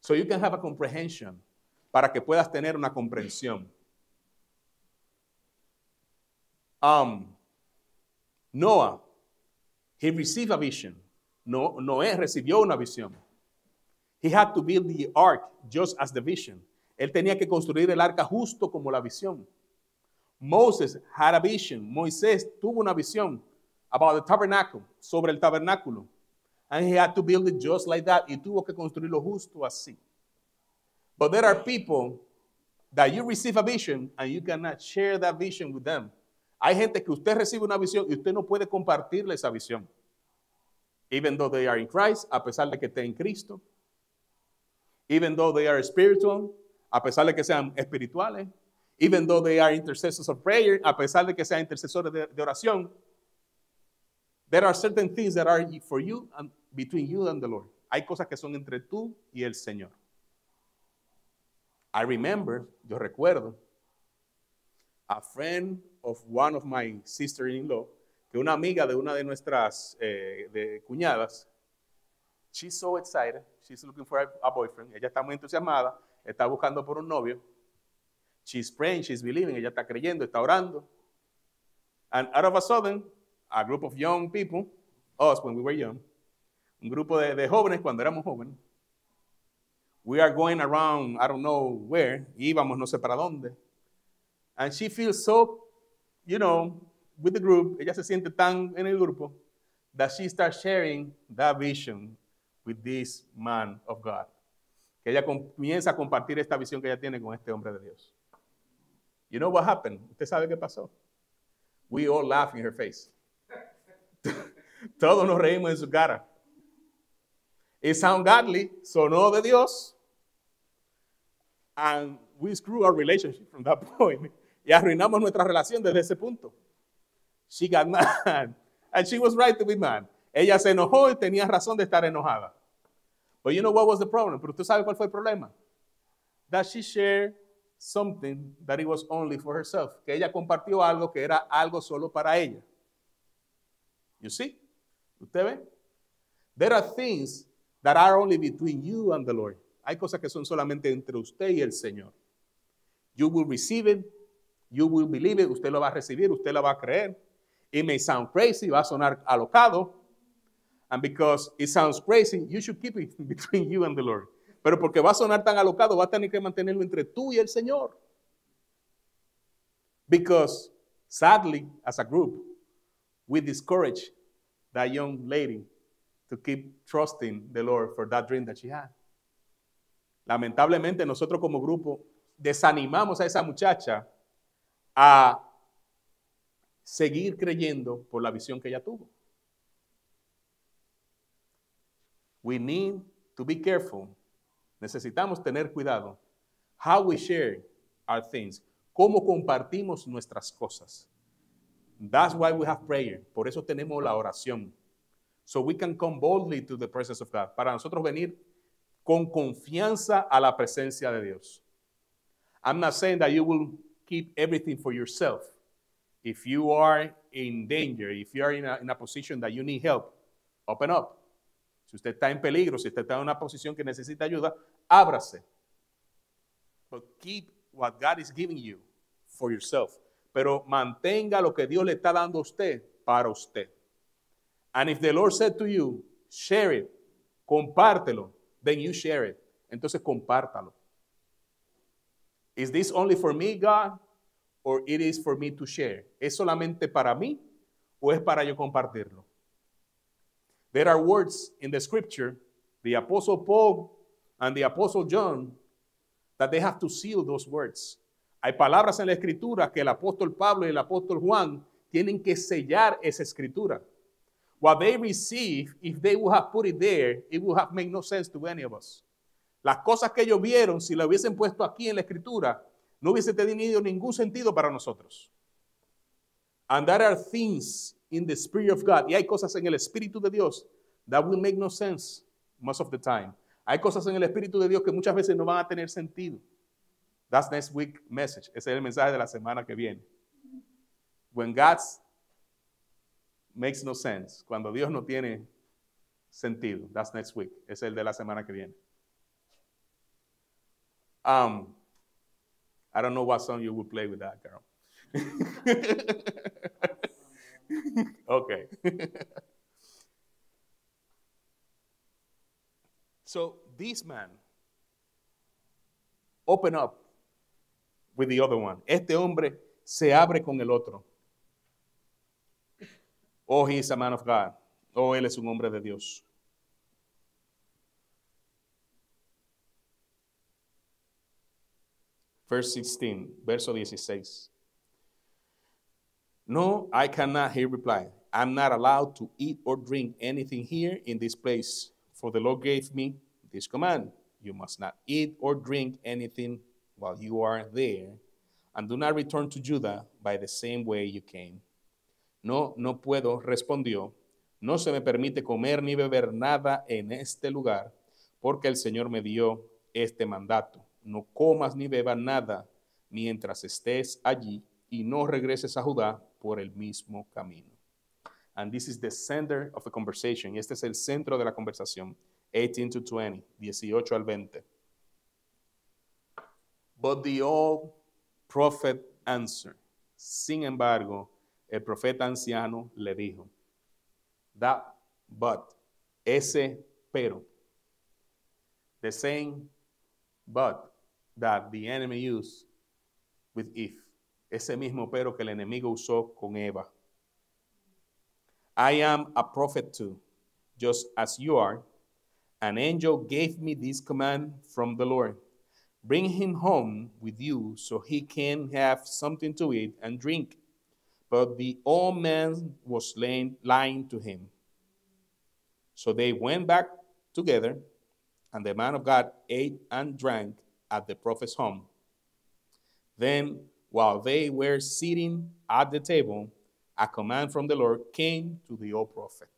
So you can have a comprehension para que puedas tener una comprensión. Um, Noah, he received a vision. No, Noé recibió una visión. He had to build the ark just as the vision. Él tenía que construir el arca justo como la visión. Moses had a vision. Moisés tuvo una visión about the tabernacle, sobre el tabernáculo. And he had to build it just like that. Y tuvo que construirlo justo así. But there are people that you receive a vision and you cannot share that vision with them. Hay gente que usted recibe una visión y usted no puede compartirle esa visión. Even though they are in Christ, a pesar de que esté en Cristo, even though they are spiritual, a pesar de que sean espirituales, even though they are intercessors of prayer, a pesar de que sean intercesores de, oración, there are certain things that are for you and between you and the Lord. Hay cosas que son entre tú y el Señor. I remember, yo recuerdo, a friend of one of my sister-in-law, que una amiga de una de nuestras eh, cuñadas, she's so excited she's looking for a, boyfriend, ella está muy entusiasmada, está buscando por un novio. She's praying, she's believing, ella está creyendo, está orando. And out of a sudden, a group of young people, us when we were young, un grupo de, de jóvenes cuando éramos jóvenes, we are going around, I don't know where, íbamos no sé para dónde. And she feels so, you know, with the group, ella se siente tan en el grupo, that she starts sharing that vision with this man of God. Que ella comienza a compartir esta visión que ella tiene con este hombre de Dios. You know what happened? Usted sabe qué pasó. We all laugh in her face. *laughs* Todos nos reímos en su cara. It sound godly, sonó de Dios. And we screw our relationship from that *laughs* point. Y arruinamos nuestra relación desde ese punto. She got *laughs* mad. And she was right to be mad. Ella se enojó y tenía razón de estar enojada. But you know what was the problem? Pero tú sabes cuál fue el problema. That she shared something that it was only for herself. Que ella compartió algo que era algo solo para ella. You see? ¿Usted ve? There are things that are only between you and the Lord. Hay cosas que son solamente entre usted y el Señor. You will receive it. You will believe it. Usted lo va a recibir. Usted lo va a creer. It may sound crazy. Va a sonar alocado. And because it sounds crazy, you should keep it *laughs* between you and the Lord. Pero porque va a sonar tan alocado, va a tener que mantenerlo entre tú y el Señor. Because sadly, as a group, we discourage that young lady to keep trusting the Lord for that dream that she had. Lamentablemente, nosotros como grupo desanimamos a esa muchacha a seguir creyendo por la visión que ella tuvo. We need to be careful. Necesitamos tener cuidado. How we share our things. Cómo compartimos nuestras cosas. That's why we have prayer. Por eso tenemos la oración. So we can come boldly to the presence of God. Para nosotros venir con confianza a la presencia de Dios. I'm not saying that you will keep everything for yourself. If you are in danger, if you are in a, in a position that you need help, open up. Si usted está en peligro, si usted está en una posición que necesita ayuda, ábrase. But keep what God is giving you for yourself. Pero mantenga lo que Dios le está dando a usted para usted. And if the Lord said to you, share it, compártelo, then you share it. Entonces compártalo. Is this only for me, God, or it is for me to share? ¿Es solamente para mí o es para yo compartirlo? There are words in the scripture, the Apostle Paul and the Apostle John, that they have to seal those words. Hay palabras en la escritura que el apóstol Pablo y el apóstol Juan tienen que sellar esa escritura. What they receive, if they would have put it there, it would have made no sense to any of us. Las cosas que ellos vieron, si la hubiesen puesto aquí en la escritura, no hubiese tenido ningún sentido para nosotros. And there are things in the Spirit of God. Y hay cosas en el Espíritu de Dios that will make no sense most of the time. Hay cosas en el Espíritu de Dios que muchas veces no van a tener sentido. That's next week message. Ese es el mensaje de la semana que viene. When God makes no sense. Cuando Dios no tiene sentido. That's next week. Es el de la semana que viene. Um, I don't know what song you would play with that, girl. *laughs* Okay. *laughs* so this man open up with the other one. Este hombre se abre con el otro. Oh, he is a man of God. Oh, él es un hombre de Dios. Verse 16, verso 16. No, I cannot, he replied. I'm not allowed to eat or drink anything here in this place, for the Lord gave me this command You must not eat or drink anything while you are there, and do not return to Judah by the same way you came. No, no puedo, respondió. No se me permite comer ni beber nada en este lugar, porque el Señor me dio este mandato. No comas ni bebas nada mientras estés allí y no regreses a Judá por el mismo camino. And this is the center of the conversation. este es el centro de la conversación. 18 to 20, 18 al 20. But the old prophet answered. Sin embargo, el profeta anciano le dijo, that but, ese pero. The same but that the enemy used with if. Ese mismo pero que el enemigo usó con Eva. I am a prophet too, just as you are. An angel gave me this command from the Lord Bring him home with you so he can have something to eat and drink. But the old man was lying, lying to him. So they went back together, and the man of God ate and drank at the prophet's home. Then While they were sitting at the table, a command from the Lord came to the old prophet.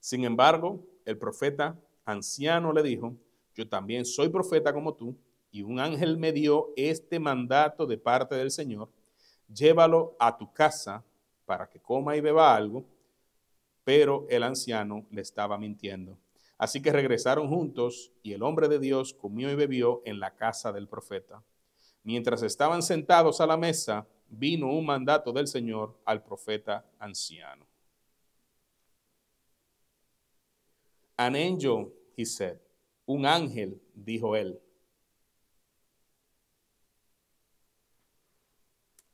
Sin embargo, el profeta anciano le dijo, yo también soy profeta como tú, y un ángel me dio este mandato de parte del Señor, llévalo a tu casa para que coma y beba algo, pero el anciano le estaba mintiendo. Así que regresaron juntos y el hombre de Dios comió y bebió en la casa del profeta. Mientras estaban sentados a la mesa, vino un mandato del Señor al profeta anciano. An angel, he said. Un ángel, dijo él.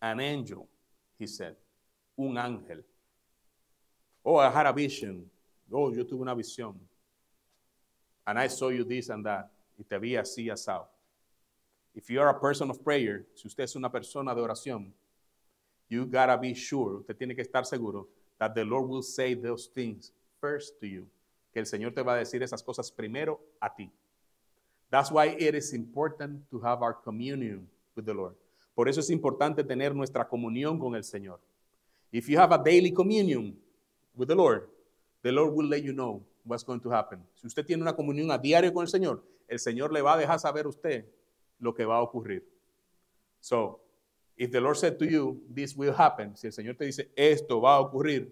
An angel, he said. Un ángel. Oh, I had a vision. Oh, yo tuve una visión. And I saw you this and that. Y te vi así asado. If you are a person of prayer, si usted es una persona de oración, you gotta be sure, usted tiene que estar seguro that the Lord will say those things first to you. Que el Señor te va a decir esas cosas primero a ti. That's why it is important to have our communion with the Lord. Por eso es importante tener nuestra comunión con el Señor. If you have a daily communion with the Lord, the Lord will let you know what's going to happen. Si usted tiene una comunión a diario con el Señor, el Señor le va a dejar saber usted lo que va a ocurrir. So, if the Lord said to you, this will happen, si el Señor te dice, esto va a ocurrir,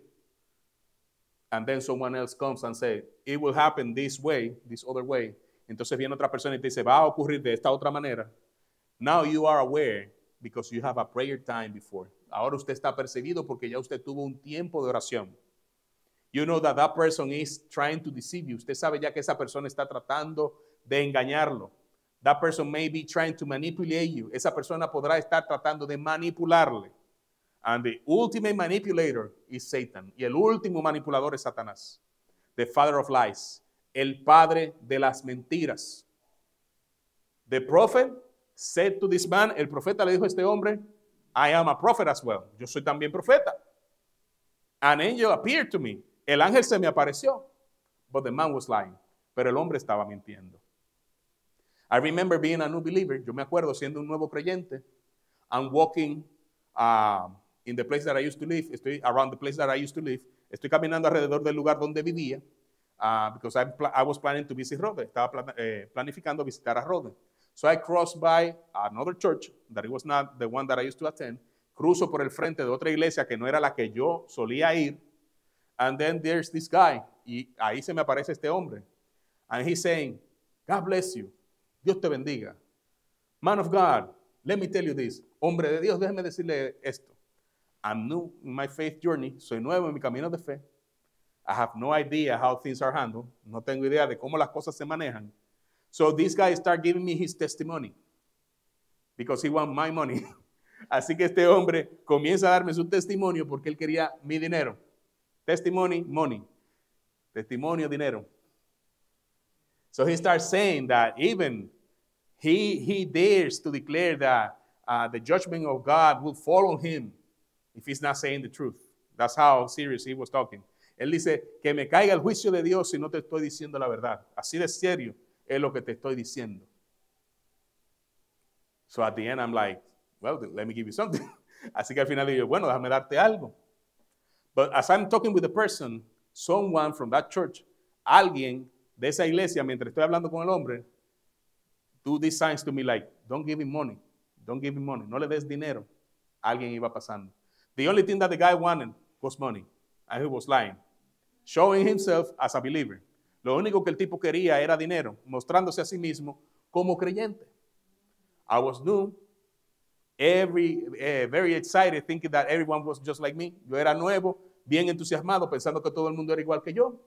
and then someone else comes and says, it will happen this way, this other way, entonces viene otra persona y te dice, va a ocurrir de esta otra manera, now you are aware because you have a prayer time before. Ahora usted está percibido porque ya usted tuvo un tiempo de oración. You know that that person is trying to deceive you. Usted sabe ya que esa persona está tratando de engañarlo. That person may be trying to manipulate you. Esa persona podrá estar tratando de manipularle. And the ultimate manipulator is Satan. Y el último manipulador es Satanás. The father of lies. El padre de las mentiras. The prophet said to this man, el profeta le dijo a este hombre, I am a prophet as well. Yo soy también profeta. An angel appeared to me. El ángel se me apareció. But the man was lying. Pero el hombre estaba mintiendo. I remember being a new believer. Yo me acuerdo siendo un nuevo creyente. and walking um, in the place that I used to live. Estoy around the place that I used to live. Estoy caminando alrededor del lugar donde vivía. Uh, because I, I, was planning to visit Rhodes. Estaba eh, planificando visitar a Rode. So I crossed by another church that it was not the one that I used to attend. Cruzo por el frente de otra iglesia que no era la que yo solía ir. And then there's this guy. Y ahí se me aparece este hombre. And he's saying, God bless you. Dios te bendiga. Man of God, let me tell you this. Hombre de Dios, déjeme decirle esto. I'm new in my faith journey. Soy nuevo en mi camino de fe. I have no idea how things are handled. No tengo idea de cómo las cosas se manejan. So this guy start giving me his testimony because he wants my money. *laughs* Así que este hombre comienza a darme su testimonio porque él quería mi dinero. Testimony, money. Testimonio, dinero. So he starts saying that even he, he dares to declare that uh, the judgment of God will follow him if he's not saying the truth. That's how serious he was talking. Él dice, que me caiga el juicio de Dios si no te estoy diciendo la verdad. Así de serio es lo que te estoy diciendo. So at the end I'm like, well, let me give you something. *laughs* Así que al final digo, bueno, déjame darte algo. But as I'm talking with the person, someone from that church, alguien de esa iglesia, mientras estoy hablando con el hombre, do these signs to me like, don't give him money, don't give him money, no le des dinero. Alguien iba pasando. The only thing that the guy wanted was money, and he was lying, showing himself as a believer. Lo único que el tipo quería era dinero, mostrándose a sí mismo como creyente. I was new, every, eh, very excited, thinking that everyone was just like me. Yo era nuevo, bien entusiasmado, pensando que todo el mundo era igual que yo.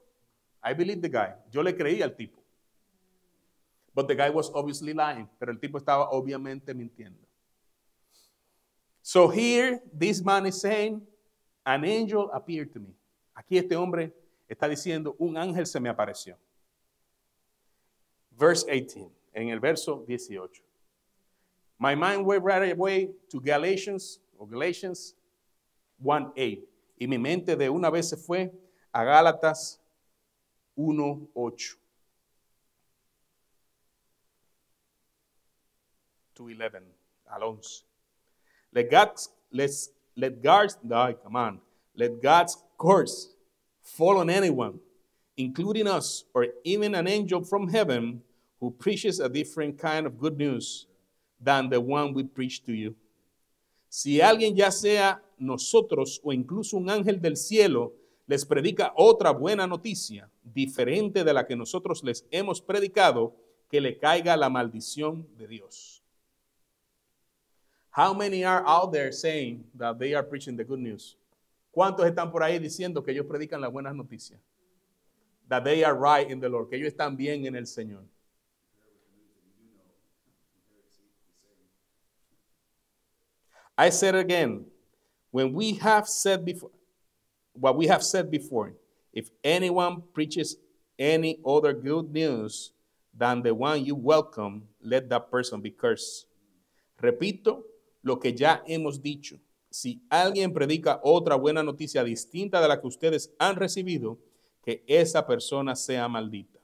I believe the guy. Yo le creí al tipo. But the guy was obviously lying. Pero el tipo estaba obviamente mintiendo. So here, this man is saying, an angel appeared to me. Aquí este hombre está diciendo, un ángel se me apareció. Verse 18, en el verso 18. My mind went right away to Galatians, or Galatians 1:8. Y mi mente de una vez se fue a Gálatas 1:8 to 11, al 11. Let God's, let let God's, die, let God's curse fall on anyone, including us, or even an angel from heaven who preaches a different kind of good news than the one we preach to you. Si alguien, ya sea nosotros o incluso un ángel del cielo, les predica otra buena noticia, diferente de la que nosotros les hemos predicado, que le caiga la maldición de Dios. How many are out there saying that they are preaching the good news? ¿Cuántos están por ahí diciendo que ellos predican las buenas noticias? That they are right in the Lord, que ellos están bien en el Señor. I said again, when we have said before, what we have said before if anyone preaches any other good news than the one you welcome, let that person be cursed. Repito lo que ya hemos dicho. Si alguien predica otra buena noticia distinta de la que ustedes han recibido, que esa persona sea maldita.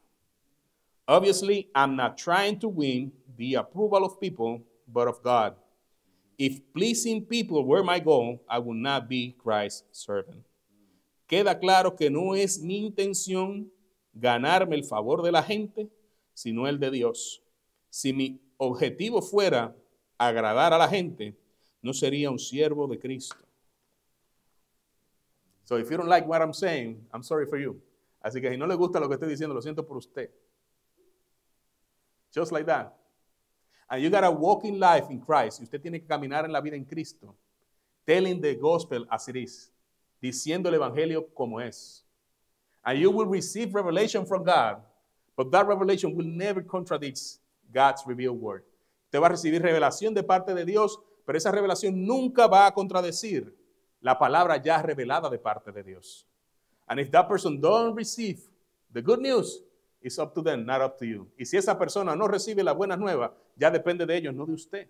Obviously, I'm not trying to win the approval of people, but of God. If pleasing people were my goal, I would not be Christ's servant. queda claro que no es mi intención ganarme el favor de la gente, sino el de Dios. Si mi objetivo fuera agradar a la gente, no sería un siervo de Cristo. So if you don't like what I'm saying, I'm sorry for you. Así que si no le gusta lo que estoy diciendo, lo siento por usted. Just like that. And you gotta walk in life in Christ. Y usted tiene que caminar en la vida en Cristo. Telling the gospel as it is diciendo el Evangelio como es. And you will receive revelation from God, but that revelation will never contradict God's revealed word. Te va a recibir revelación de parte de Dios, pero esa revelación nunca va a contradecir la palabra ya revelada de parte de Dios. And if that person don't receive the good news, it's up to them, not up to you. Y si esa persona no recibe la buena nueva, ya depende de ellos, no de usted.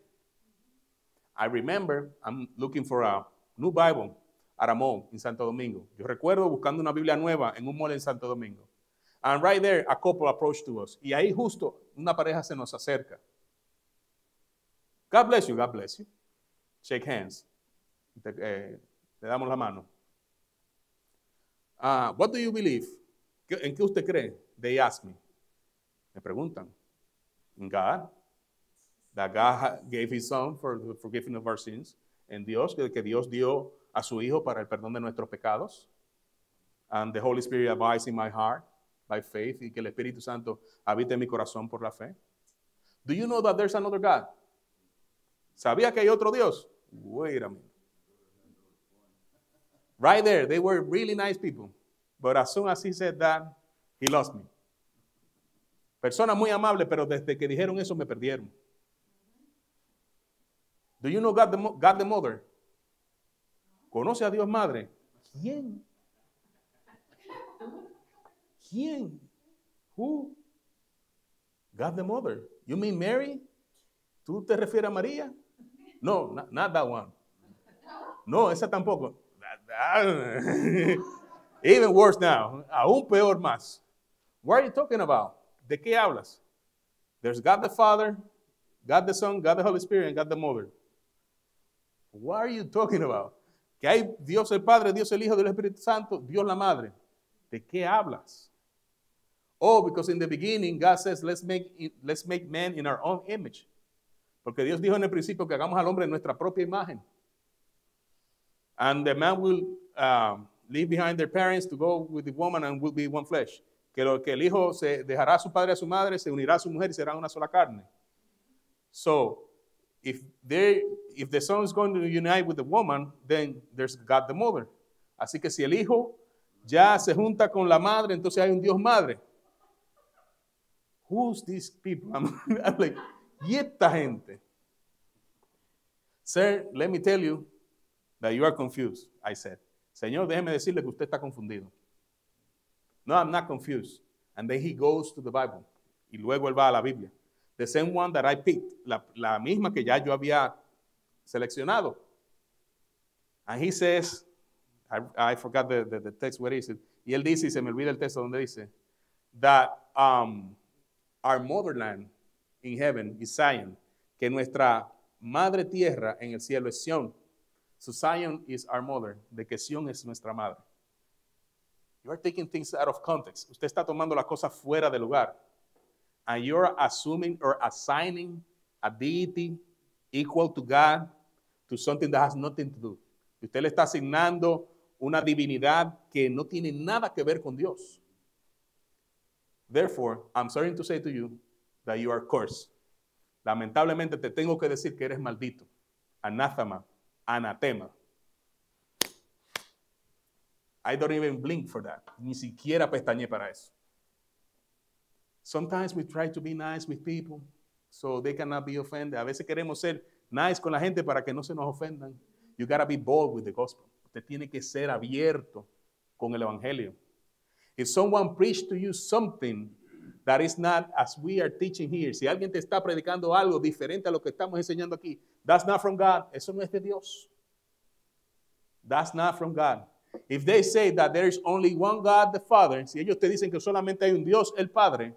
I remember I'm looking for a new Bible Aramón, en Santo Domingo. Yo recuerdo buscando una Biblia nueva en un mole en Santo Domingo. And right there, a couple approached to us. Y ahí justo una pareja se nos acerca. God bless you, God bless you. Shake hands. Te, eh, le damos la mano. Ah, what do you believe? ¿En qué usted cree? They ask me. Me preguntan. God. That God gave his son for the forgiveness of our sins. En Dios, que Dios dio a su Hijo para el perdón de nuestros pecados. And the Holy Spirit abides in my heart by faith. Y que el Espíritu Santo habite en mi corazón por la fe. Do you know that there's another God? ¿Sabía que hay otro Dios? Wait a minute. Right there, they were really nice people. But as soon as he said that, he lost me. Personas muy amable pero desde que dijeron eso me perdieron. Do you know God the, God the Mother? ¿Conoce a Dios Madre? ¿Quién? ¿Quién? Who? God the Mother. You mean Mary? ¿Tú te refieres a María? No, not, that one. No, esa tampoco. *laughs* Even worse now. Aún peor más. What are you talking about? ¿De qué hablas? There's God the Father, God the Son, God the Holy Spirit, and God the Mother. What are you talking about? que hay Dios el Padre, Dios el Hijo, Dios el Espíritu Santo, Dios la Madre. ¿De qué hablas? Oh, because in the beginning God says, let's make, let's make man in our own image. Porque Dios dijo en el principio que hagamos al hombre en nuestra propia imagen. And the man will um, leave behind their parents to go with the woman and will be one flesh. Que, lo, que el hijo se dejará a su padre y a su madre, se unirá a su mujer y será una sola carne. So, if, if the son is going to unite with the woman, then there's God the mother. Así que si el hijo ya se junta con la madre, entonces hay un Dios madre. Who's these people? I'm, *laughs* I'm like, ¿y esta gente? Sir, let me tell you that you are confused, I said. Señor, déjeme decirle que usted está confundido. No, I'm not confused. And then he goes to the Bible. Y luego él va a la Biblia the same one that I picked, la, misma que ya yo había seleccionado. And he says, I, forgot the, text, where is it? Y él dice, y se me olvida el texto donde dice, that um, our motherland in heaven is Zion, que nuestra madre tierra en el cielo es Sion. So Zion is our mother, de que Sion es nuestra madre. You are taking things out of context. Usted está tomando las cosas fuera de lugar and you're assuming or assigning a deity equal to God to something that has nothing to do. Usted le está asignando una divinidad que no tiene nada que ver con Dios. Therefore, I'm sorry to say to you that you are cursed. Lamentablemente te tengo que decir que eres maldito. Anathema, anatema. I don't even blink for that. Ni siquiera pestañé para eso. Sometimes we try to be nice with people so they cannot be offended. A veces queremos ser nice con la gente para que no se nos ofendan. You gotta be bold with the gospel. Usted tiene que ser abierto con el evangelio. If someone preaches to you something that is not as we are teaching here, si alguien te está predicando algo diferente a lo que estamos enseñando aquí, that's not from God. Eso no es de Dios. That's not from God. If they say that there is only one God, the Father, si ellos te dicen que solamente hay un Dios, el Padre,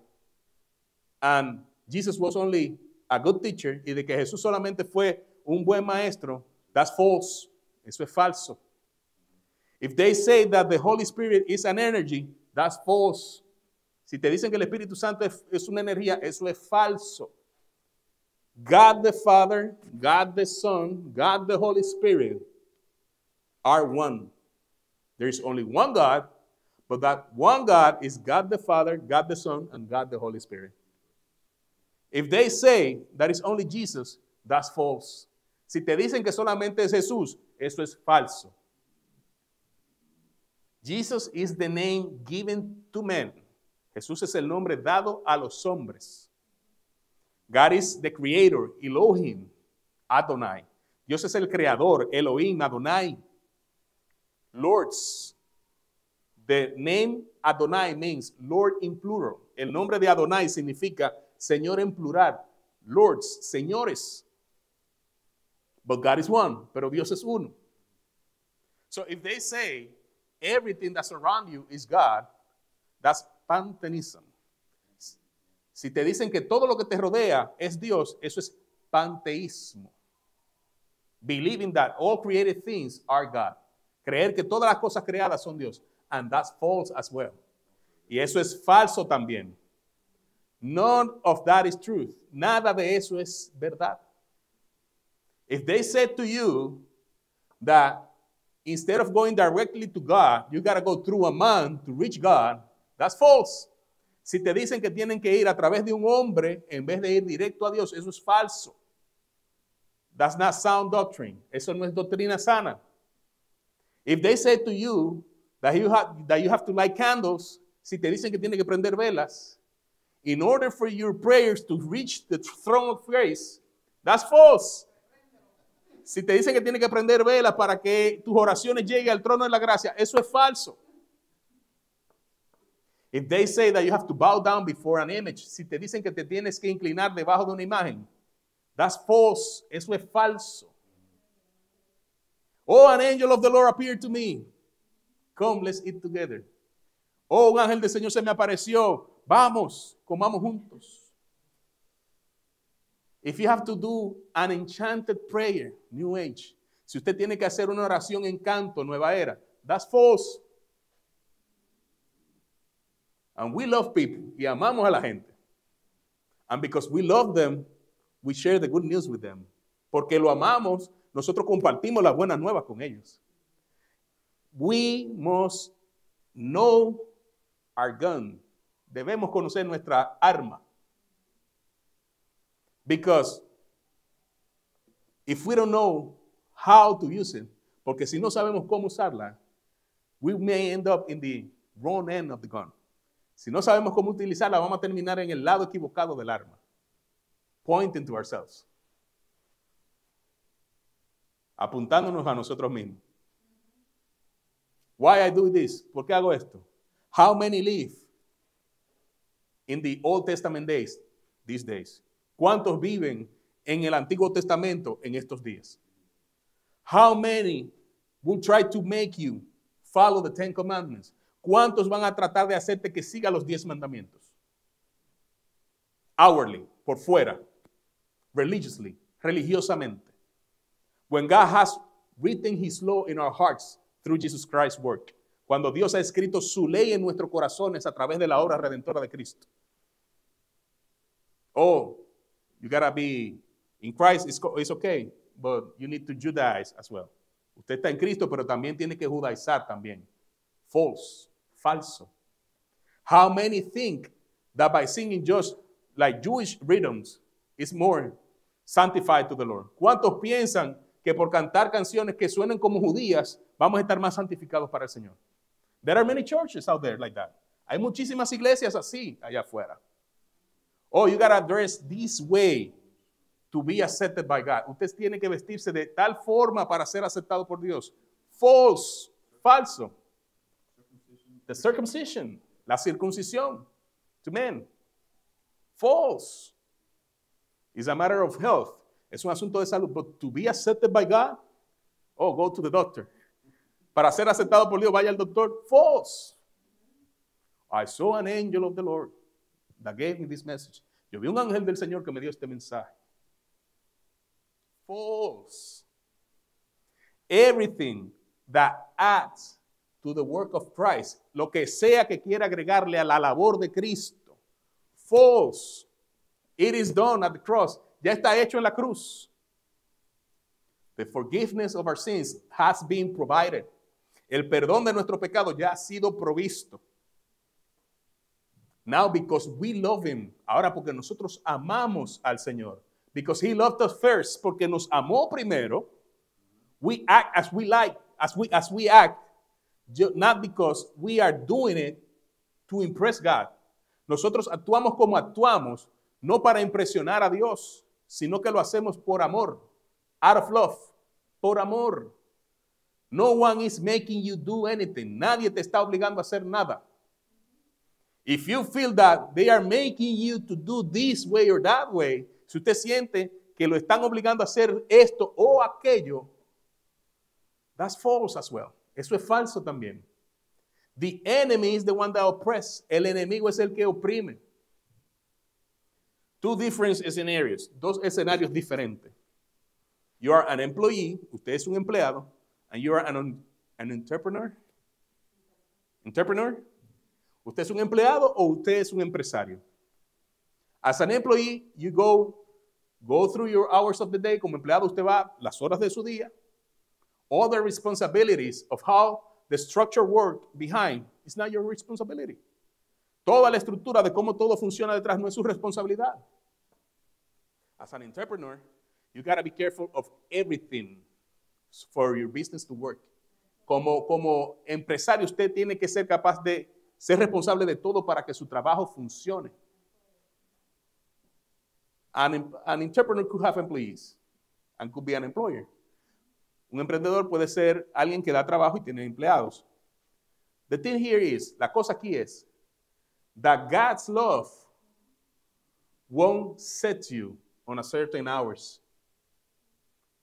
And Jesus was only a good teacher y de que Jesús solamente fue un buen maestro, that's false. Eso es falso. If they say that the Holy Spirit is an energy, that's false. Si te dicen que el Espíritu Santo es, es una energía, eso es falso. God the Father, God the Son, God the Holy Spirit are one. There is only one God, but that one God is God the Father, God the Son, and God the Holy Spirit. If they say that it's only Jesus, that's false. Si te dicen que solamente es Jesús, eso es falso. Jesus is the name given to men. Jesús es el nombre dado a los hombres. God is the creator, Elohim, Adonai. Dios es el creador, Elohim, Adonai. Lords. The name Adonai means Lord in plural. El nombre de Adonai significa Señor en plural, lords, señores. But God is one, pero Dios es uno. So if they say everything that's around you is God, that's pantheism. Si te dicen que todo lo que te rodea es Dios, eso es panteísmo. Believing that all created things are God. Creer que todas las cosas creadas son Dios. And that's false as well. Y eso es falso también. None of that is truth. Nada de eso es verdad. If they said to you that instead of going directly to God, you got to go through a man to reach God, that's false. Si te dicen que tienen que ir a través de un hombre en vez de ir directo a Dios, eso es falso. That's not sound doctrine. Eso no es doctrina sana. If they said to you that you have, that you have to light candles, si te dicen que tiene que prender velas, in order for your prayers to reach the throne of grace, that's false. Si te dicen que tiene que prender vela para que tus oraciones lleguen al trono de la gracia, eso es falso. If they say that you have to bow down before an image, si te dicen que te tienes que inclinar debajo de una imagen, that's false. Eso es falso. Oh, an angel of the Lord appeared to me. Come, let's eat together. Oh, un ángel del Señor se me apareció. Vamos, comamos juntos. If you have to do an enchanted prayer, New Age, si usted tiene que hacer una oración en canto, Nueva Era, that's false. And we love people, y amamos a la gente. And because we love them, we share the good news with them. Porque lo amamos, nosotros compartimos la buena nueva con ellos. We must know our guns. Debemos conocer nuestra arma. Because if we don't know how to use it, porque si no sabemos cómo usarla, we may end up in the wrong end of the gun. Si no sabemos cómo utilizarla, vamos a terminar en el lado equivocado del arma. Pointing to ourselves. Apuntándonos a nosotros mismos. Why I do this? ¿Por qué hago esto? How many live? in the Old Testament days, these days? ¿Cuántos viven en el Antiguo Testamento en estos días? How many will try to make you follow the Ten Commandments? ¿Cuántos van a tratar de hacerte que siga los diez mandamientos? Hourly, por fuera, religiously, religiosamente. When God has written His law in our hearts through Jesus Christ's work. Cuando Dios ha escrito su ley en nuestros corazones a través de la obra redentora de Cristo oh, you gotta be in Christ, it's, okay, but you need to Judaize as well. Usted está en Cristo, pero también tiene que judaizar también. False, falso. How many think that by singing just like Jewish rhythms is more sanctified to the Lord? ¿Cuántos piensan que por cantar canciones que suenan como judías vamos a estar más santificados para el Señor? There are many churches out there like that. Hay muchísimas iglesias así allá afuera. Oh, you gotta dress this way to be accepted by God. Usted tiene que vestirse de tal forma para ser aceptado por Dios. False, falso. The circumcision, la circuncisión to men. False. It's a matter of health. Es un asunto de salud. But to be accepted by God, oh, go to the doctor. Para ser aceptado por Dios, vaya al doctor. False. I saw an angel of the Lord that gave me this message. Yo vi un ángel del Señor que me dio este mensaje. False. Everything that adds to the work of Christ, lo que sea que quiera agregarle a la labor de Cristo, false. It is done at the cross. Ya está hecho en la cruz. The forgiveness of our sins has been provided. El perdón de nuestro pecado ya ha sido provisto. Now, because we love Him, ahora porque nosotros amamos al Señor, because He loved us first, porque nos amó primero, we act as we like, as we, as we act, not because we are doing it to impress God. Nosotros actuamos como actuamos, no para impresionar a Dios, sino que lo hacemos por amor, out of love, por amor. No one is making you do anything. Nadie te está obligando a hacer nada. If you feel that they are making you to do this way or that way, si usted siente que lo están obligando a hacer esto o aquello, that's false as well. Eso es falso también. The enemy is the one that oppresses. El enemigo es el que oprime. Two different scenarios. Dos escenarios diferentes. You are an employee, usted es un empleado, and you are an, an entrepreneur. Entrepreneur, ¿Usted es un empleado o usted es un empresario? As an employee, you go through your hours of the day. Como empleado, usted va las horas de su día. All the responsibilities of how the structure works behind is not your responsibility. Toda la estructura de cómo todo funciona detrás no es su responsabilidad. As an entrepreneur, you gotta be careful of everything for your business to work. Como, como empresario, usted tiene que ser capaz de ser responsable de todo para que su trabajo funcione. An, an interpreter could have employees and could be an employer. Un emprendedor puede ser alguien que da trabajo y tiene empleados. The thing here is, la cosa aquí es, that God's love won't set you on a certain hours.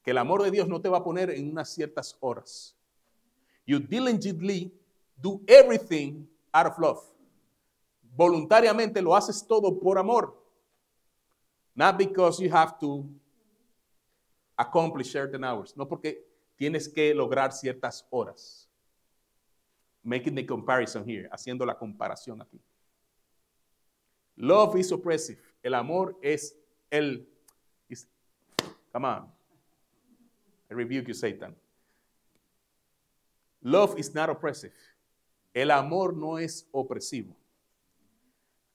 Que el amor de Dios no te va a poner en unas ciertas horas. You diligently do everything out of love. Voluntariamente lo haces todo por amor. Not because you have to accomplish certain hours. No porque tienes que lograr ciertas horas. Making the comparison here, haciendo la comparación aquí. Love is oppressive. El amor es el. come on. I rebuke you, Satan. Love is not oppressive. El amor no es opresivo.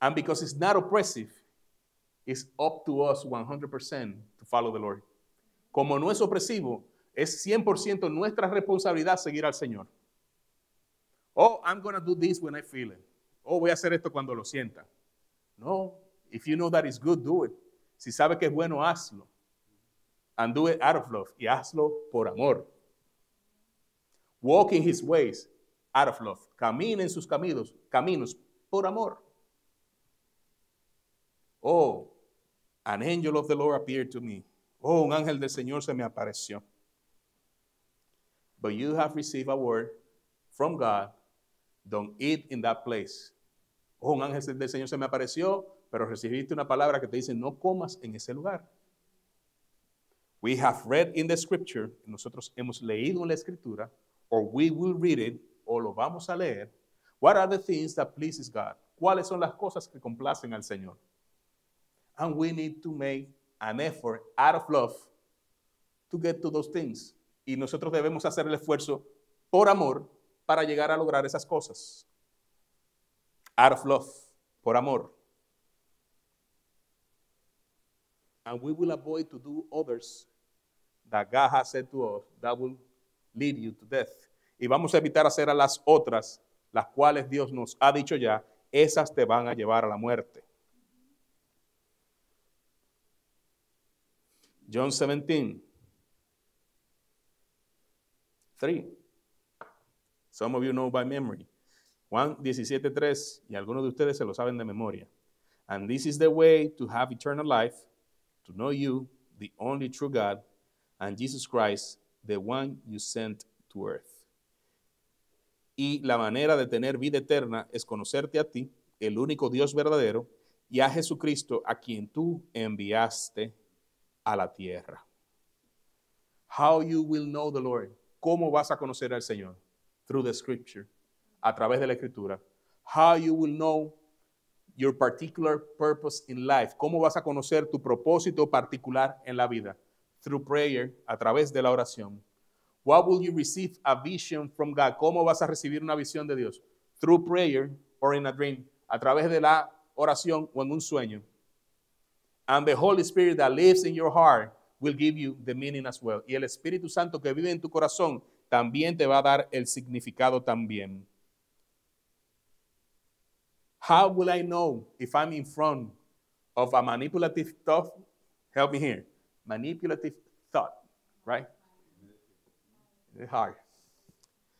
And because it's not oppressive, it's up to us 100% to follow the Lord. Como no es opresivo, es 100% nuestra responsabilidad seguir al Señor. Oh, I'm going to do this when I feel it. Oh, voy a hacer esto cuando lo sienta. No, if you know that it's good, do it. Si sabe que es bueno, hazlo. And do it out of love. Y hazlo por amor. Walk in his ways out of love caminen sus caminos, caminos por amor. Oh, an angel of the Lord appeared to me. Oh, un ángel del Señor se me apareció. But you have received a word from God. Don't eat in that place. Oh, un ángel del Señor se me apareció, pero recibiste una palabra que te dice no comas en ese lugar. We have read in the scripture, nosotros hemos leído en la escritura, or we will read it o lo vamos a leer, What are the things that pleases God? ¿Cuáles son las cosas que complacen al Señor? And we need to make an effort out of love to get to those things. Y nosotros debemos hacer el esfuerzo por amor para llegar a lograr esas cosas. Out of love, por amor. And we will avoid to do others that God has said to us that will lead you to death y vamos a evitar hacer a las otras, las cuales Dios nos ha dicho ya, esas te van a llevar a la muerte. John 17, 3. Some of you know by memory. Juan 17, 3, y algunos de ustedes se lo saben de memoria. And this is the way to have eternal life, to know you, the only true God, and Jesus Christ, the one you sent to earth y la manera de tener vida eterna es conocerte a ti, el único Dios verdadero, y a Jesucristo a quien tú enviaste a la tierra. How you will know the Lord. ¿Cómo vas a conocer al Señor? Through the scripture, a través de la escritura. How you will know your particular purpose in life. ¿Cómo vas a conocer tu propósito particular en la vida? Through prayer, a través de la oración. What will you receive a vision from God? ¿Cómo vas a recibir una visión de Dios? Through prayer or in a dream. A través de la oración o en un sueño. And the Holy Spirit that lives in your heart will give you the meaning as well. Y el Espíritu Santo que vive en tu corazón también te va a dar el significado también. How will I know if I'm in front of a manipulative thought? Help me here. Manipulative thought, right? hard.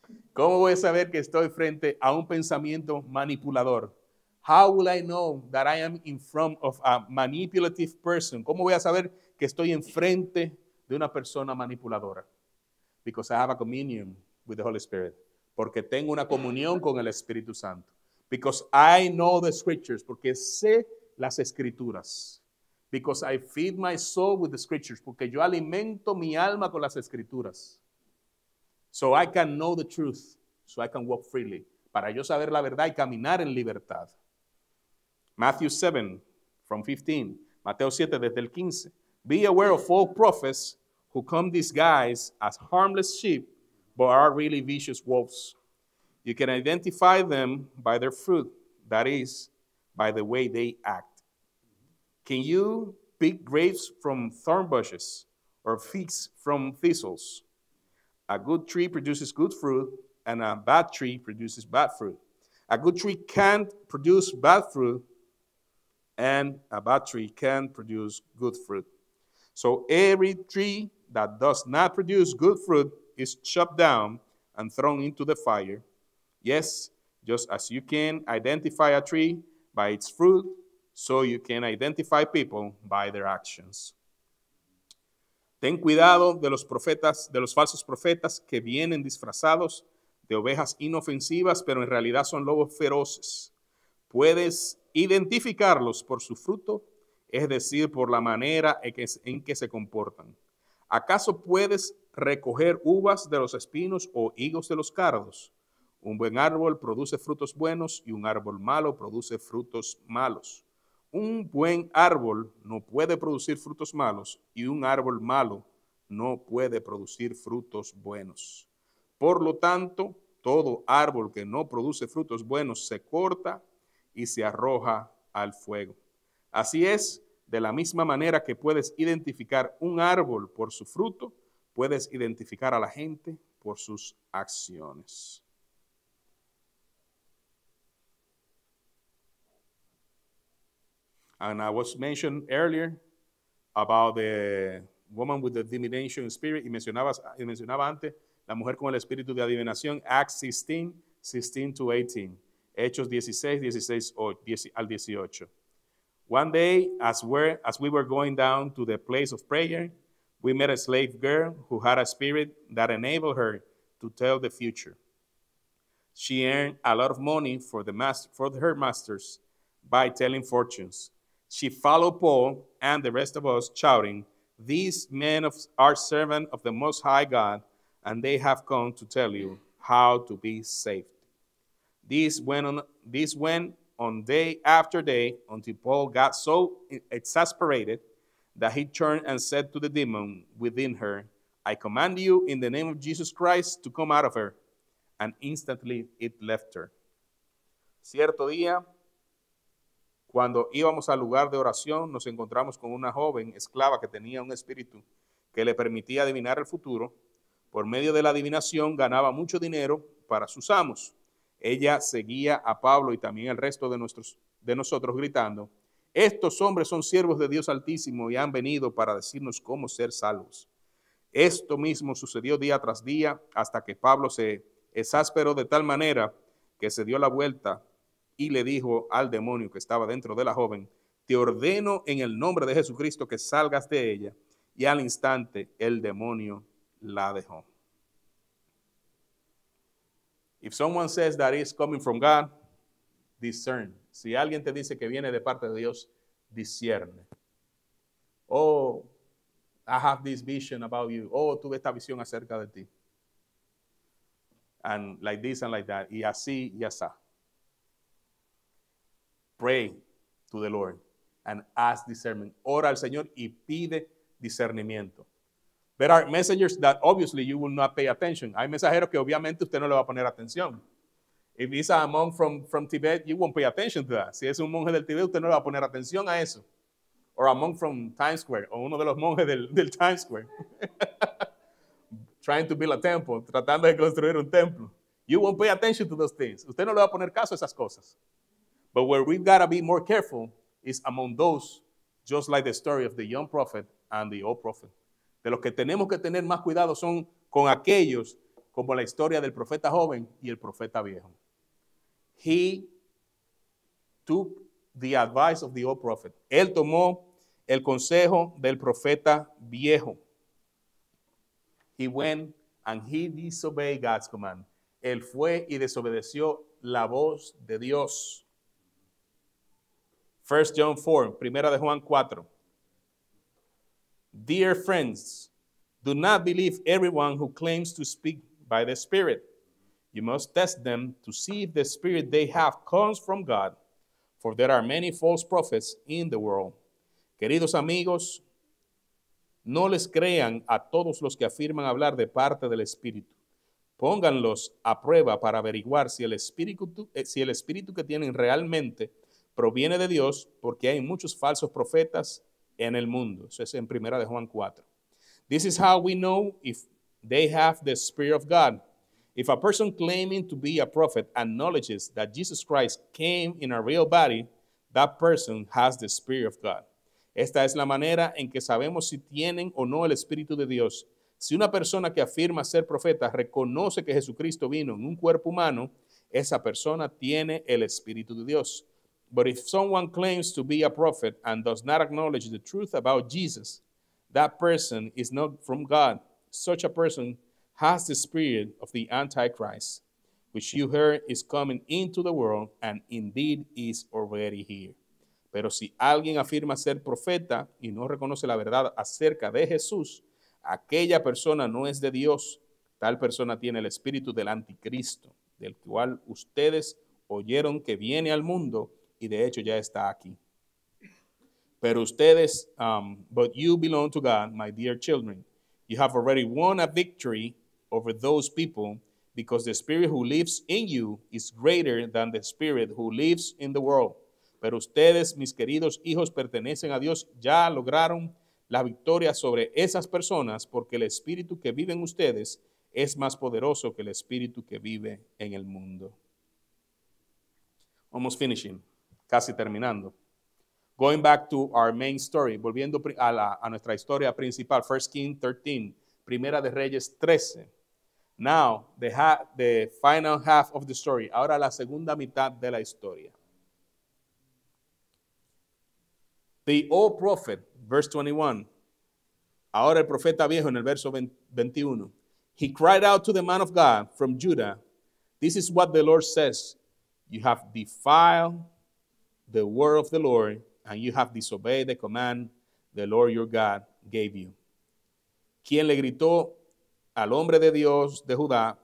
Eh, ¿Cómo voy a saber que estoy frente a un pensamiento manipulador? How will I know that I am in front of a manipulative person? ¿Cómo voy a saber que estoy enfrente de una persona manipuladora? Because I have communion with the Holy Spirit. Porque tengo una comunión con el Espíritu Santo. Because I know the scriptures. Porque sé las escrituras. Because I feed my soul with the scriptures. Porque yo alimento mi alma con las escrituras. So I can know the truth, so I can walk freely. Para yo saber la verdad y caminar en libertad. Matthew 7, from 15. Mateo 7, desde el 15. Be aware of false prophets who come disguised as harmless sheep, but are really vicious wolves. You can identify them by their fruit, that is, by the way they act. Can you pick grapes from thorn bushes or figs from thistles? A good tree produces good fruit, and a bad tree produces bad fruit. A good tree can't produce bad fruit, and a bad tree can produce good fruit. So every tree that does not produce good fruit is chopped down and thrown into the fire. Yes, just as you can identify a tree by its fruit, so you can identify people by their actions. Ten cuidado de los profetas, de los falsos profetas que vienen disfrazados de ovejas inofensivas, pero en realidad son lobos feroces. Puedes identificarlos por su fruto, es decir, por la manera en que, en que se comportan. ¿Acaso puedes recoger uvas de los espinos o higos de los cardos? Un buen árbol produce frutos buenos y un árbol malo produce frutos malos un buen árbol no puede producir frutos malos y un árbol malo no puede producir frutos buenos. Por lo tanto, todo árbol que no produce frutos buenos se corta y se arroja al fuego. Así es, de la misma manera que puedes identificar un árbol por su fruto, puedes identificar a la gente por sus acciones. And I was mentioned earlier about the woman with the divination spirit, y mencionaba, y mencionaba antes la mujer con el espíritu de adivinación, Acts 16, 16 to 18, Hechos 16, 16 al 18. One day, as, we're, as we were going down to the place of prayer, we met a slave girl who had a spirit that enabled her to tell the future. She earned a lot of money for, the master, for her masters by telling fortunes she followed Paul and the rest of us, shouting, These men of, are servants of the Most High God, and they have come to tell you how to be saved. This went on, this went on day after day until Paul got so exasperated that he turned and said to the demon within her, I command you in the name of Jesus Christ to come out of her. And instantly it left her. Cierto día, Cuando íbamos al lugar de oración, nos encontramos con una joven esclava que tenía un espíritu que le permitía adivinar el futuro. Por medio de la adivinación ganaba mucho dinero para sus amos. Ella seguía a Pablo y también al resto de, nuestros, de nosotros gritando, estos hombres son siervos de Dios Altísimo y han venido para decirnos cómo ser salvos. Esto mismo sucedió día tras día hasta que Pablo se exasperó de tal manera que se dio la vuelta y le dijo al demonio que estaba dentro de la joven, te ordeno en el nombre de Jesucristo que salgas de ella. Y al instante el demonio la dejó. If someone says that is coming from God, discern. Si alguien te dice que viene de parte de Dios, discierne. Oh, I have this vision about you. Oh, tuve esta visión acerca de ti. And like this and like that. Y así y así. Pray to the Lord and ask discernment. Ora al Señor y pide discernimiento. There are messengers that obviously you will not pay attention. Hay mensajeros que obviamente usted no le va a poner atención. If it's a monk from, from Tibet, you won't pay attention to that. Si es un monje del Tibet, usted no le va a poner atención a eso. Or a monk from Times Square, o uno de los monjes del, del Times Square. *laughs* Trying to build a temple, tratando de construir un templo. You won't pay attention to those things. Usted no le va a poner caso a esas cosas. But where we've got to be more careful is among those, just like the story of the young prophet and the old prophet. De los que tenemos que tener más cuidado son con aquellos como la historia del profeta joven y el profeta viejo. He took the advice of the old prophet. Él tomó el consejo del profeta viejo. He went and he disobeyed God's command. Él fue y desobedeció la voz de Dios. First John 4, Primera de Juan 4. Dear friends, do not believe everyone who claims to speak by the Spirit. You must test them to see if the spirit they have comes from God, for there are many false prophets in the world. Queridos amigos, no les crean a todos los que afirman hablar de parte del Espíritu. Pónganlos a prueba para averiguar si el Espíritu, eh, si el espíritu que tienen realmente proviene de Dios porque hay muchos falsos profetas en el mundo. Eso es en Primera de Juan 4. This is how we know if they have the Spirit of God. If a person claiming to be a prophet acknowledges that Jesus Christ came in a real body, that person has the Spirit of God. Esta es la manera en que sabemos si tienen o no el Espíritu de Dios. Si una persona que afirma ser profeta reconoce que Jesucristo vino en un cuerpo humano, esa persona tiene el Espíritu de Dios. But if someone claims to be a prophet and does not acknowledge the truth about Jesus, that person is not from God. Such a person has the spirit of the Antichrist, which you heard is coming into the world and indeed is already here. Pero si alguien afirma ser profeta y no reconoce la verdad acerca de Jesús, aquella persona no es de Dios. Tal persona tiene el espíritu del anticristo, del cual ustedes oyeron que viene al mundo y de hecho ya está aquí. Pero ustedes, um, but you belong to God, my dear children. You have already won a victory over those people because the spirit who lives in you is greater than the spirit who lives in the world. Pero ustedes, mis queridos hijos, pertenecen a Dios, ya lograron la victoria sobre esas personas porque el espíritu que vive en ustedes es más poderoso que el espíritu que vive en el mundo. Almost finishing. casi terminando. Going back to our main story, volviendo a, la, a nuestra historia principal, 1 King 13, Primera de Reyes 13. Now, the, ha the final half of the story. Ahora la segunda mitad de la historia. The old prophet, verse 21. Ahora el profeta viejo en el verso 21. He cried out to the man of God from Judah, This is what the Lord says You have defiled the word of the Lord and you have disobeyed the command the Lord your God gave you. Quien le gritó al hombre de Dios de Judá,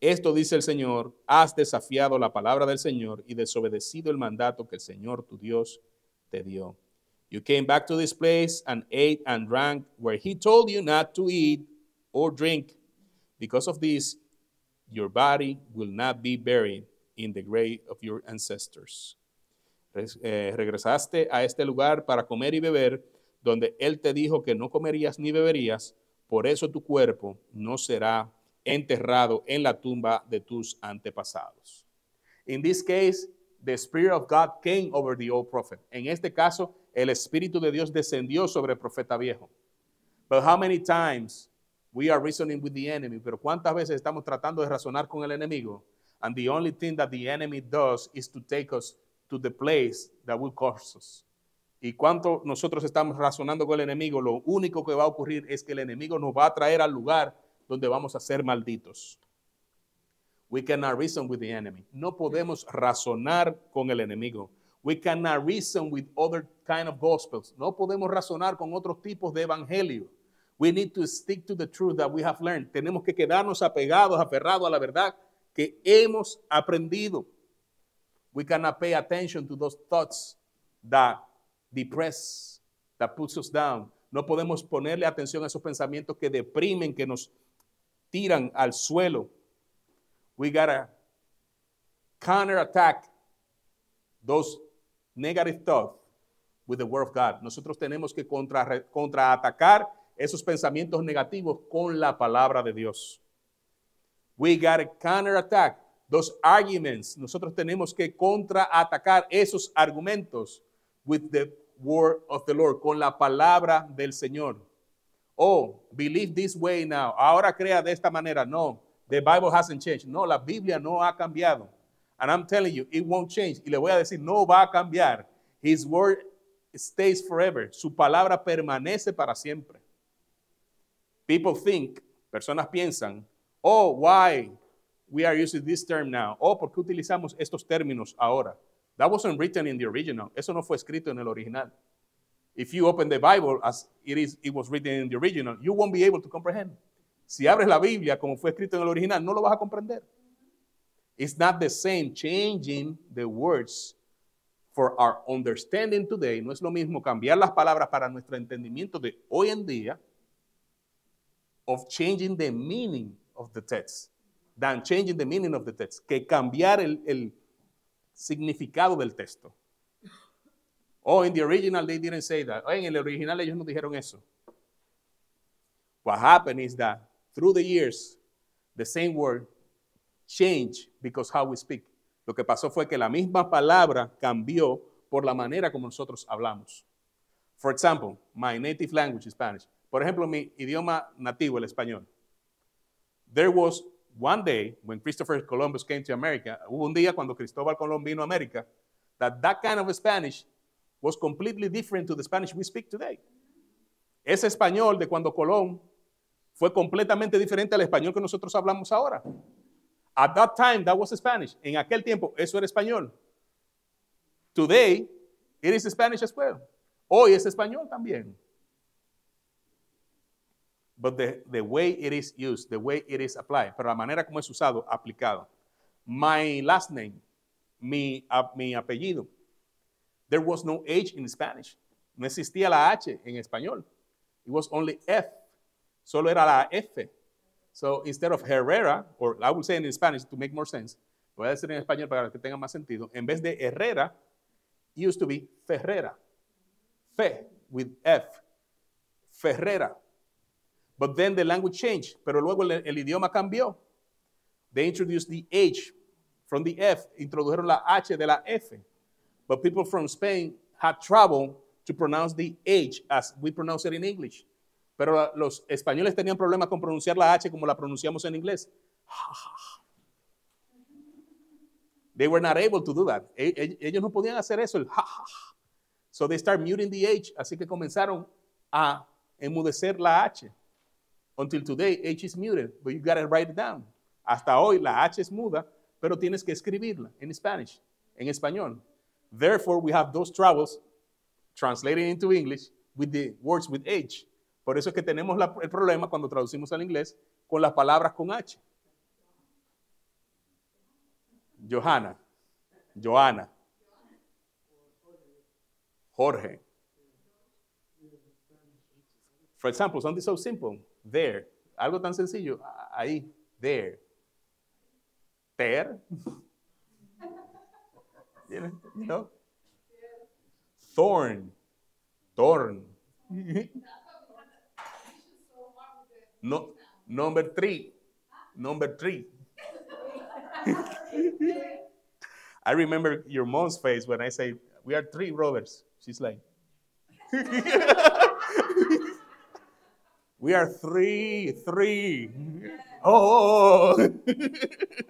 esto dice el Señor, has desafiado la palabra del Señor y desobedecido el mandato que el Señor tu Dios te dio. You came back to this place and ate and drank where he told you not to eat or drink. Because of this, your body will not be buried in the grave of your ancestors. Eh, regresaste a este lugar para comer y beber, donde Él te dijo que no comerías ni beberías, por eso tu cuerpo no será enterrado en la tumba de tus antepasados. In this case, the Spirit of God came over the old prophet. En este caso, el Espíritu de Dios descendió sobre el profeta viejo. But how many times we are reasoning with the enemy? Pero cuántas veces estamos tratando de razonar con el enemigo? And the only thing that the enemy does is to take us to the place that will curse us. Y cuanto nosotros estamos razonando con el enemigo, lo único que va a ocurrir es que el enemigo nos va a traer al lugar donde vamos a ser malditos. We cannot reason with the enemy. No podemos razonar con el enemigo. We cannot reason with other kind of gospels. No podemos razonar con otros tipos de evangelio. We need to stick to the truth that we have learned. Tenemos que quedarnos apegados, aferrados a la verdad que hemos aprendido. We cannot pay attention to those thoughts that depress, that puts us down. No podemos ponerle atención a esos pensamientos que deprimen, que nos tiran al suelo. We gotta counterattack those negative thoughts with the word of God. Nosotros tenemos que contra, contraatacar esos pensamientos negativos con la palabra de Dios. We gotta counterattack those arguments. Nosotros tenemos que contraatacar esos argumentos with the word of the Lord, con la palabra del Señor. Oh, believe this way now. Ahora crea de esta manera. No, the Bible hasn't changed. No, la Biblia no ha cambiado. And I'm telling you, it won't change. Y le voy a decir, no va a cambiar. His word stays forever. Su palabra permanece para siempre. People think, personas piensan, oh, why we are using this term now. Oh, ¿por qué utilizamos estos términos ahora? That wasn't written in the original. Eso no fue escrito en el original. If you open the Bible as it, is, it was written in the original, you won't be able to comprehend. Si abres la Biblia como fue escrito en el original, no lo vas a comprender. It's not the same changing the words for our understanding today. No es lo mismo cambiar las palabras para nuestro entendimiento de hoy en día of changing the meaning of the text than changing the meaning of the text, que cambiar el, significado del texto. Oh, in the original they didn't say that. Oh, en el original ellos no dijeron eso. What happened is that through the years, the same word changed because how we speak. Lo que pasó fue que la misma palabra cambió por la manera como nosotros hablamos. For example, my native language is Spanish. Por ejemplo, mi idioma nativo, el español. There was one day when Christopher Columbus came to America, hubo un día cuando Cristóbal Colón vino a América, that that kind of Spanish was completely different to the Spanish we speak today. Ese español de cuando Colón fue completamente diferente al español que nosotros hablamos ahora. At that time, that was Spanish. En aquel tiempo, eso era español. Today, it is Spanish as well. Hoy es español también but the, the way it is used, the way it is applied, pero la manera como es usado, aplicado. My last name, mi, mi apellido. There was no H in Spanish. No existía la H en español. It was only F. Solo era la F. So instead of Herrera, or I would say in Spanish to make more sense, voy a decir en español para que tenga más sentido, en vez de Herrera, used to be Ferrera. Fe with F. Ferrera. But then the language changed, pero luego el, idioma cambió. They introduced the H from the F, introdujeron la H de la F. But people from Spain had trouble to pronounce the H as we pronounce it in English. Pero los españoles tenían problemas con pronunciar la H como la pronunciamos en inglés. *laughs* They were not able to do that. E, e, ellos no podían hacer eso, el ha, So they start muting the H, así que comenzaron a enmudecer la H. Until today, H is muted, but you gotta write it down. Hasta hoy la H es muda, pero tienes que escribirla en Spanish, en español. Therefore, we have those troubles translated into English with the words with H. Por eso es que tenemos la, el problema cuando traducimos al inglés con las palabras con H. Johanna, Johanna, Jorge. For example, something so simple there. Algo tan sencillo, ahí, there. There. you *laughs* know? Thorn. Thorn. no, number three. Number three. *laughs* I remember your mom's face when I say, We are three brothers. She's like, *laughs* We are three, three. Oh,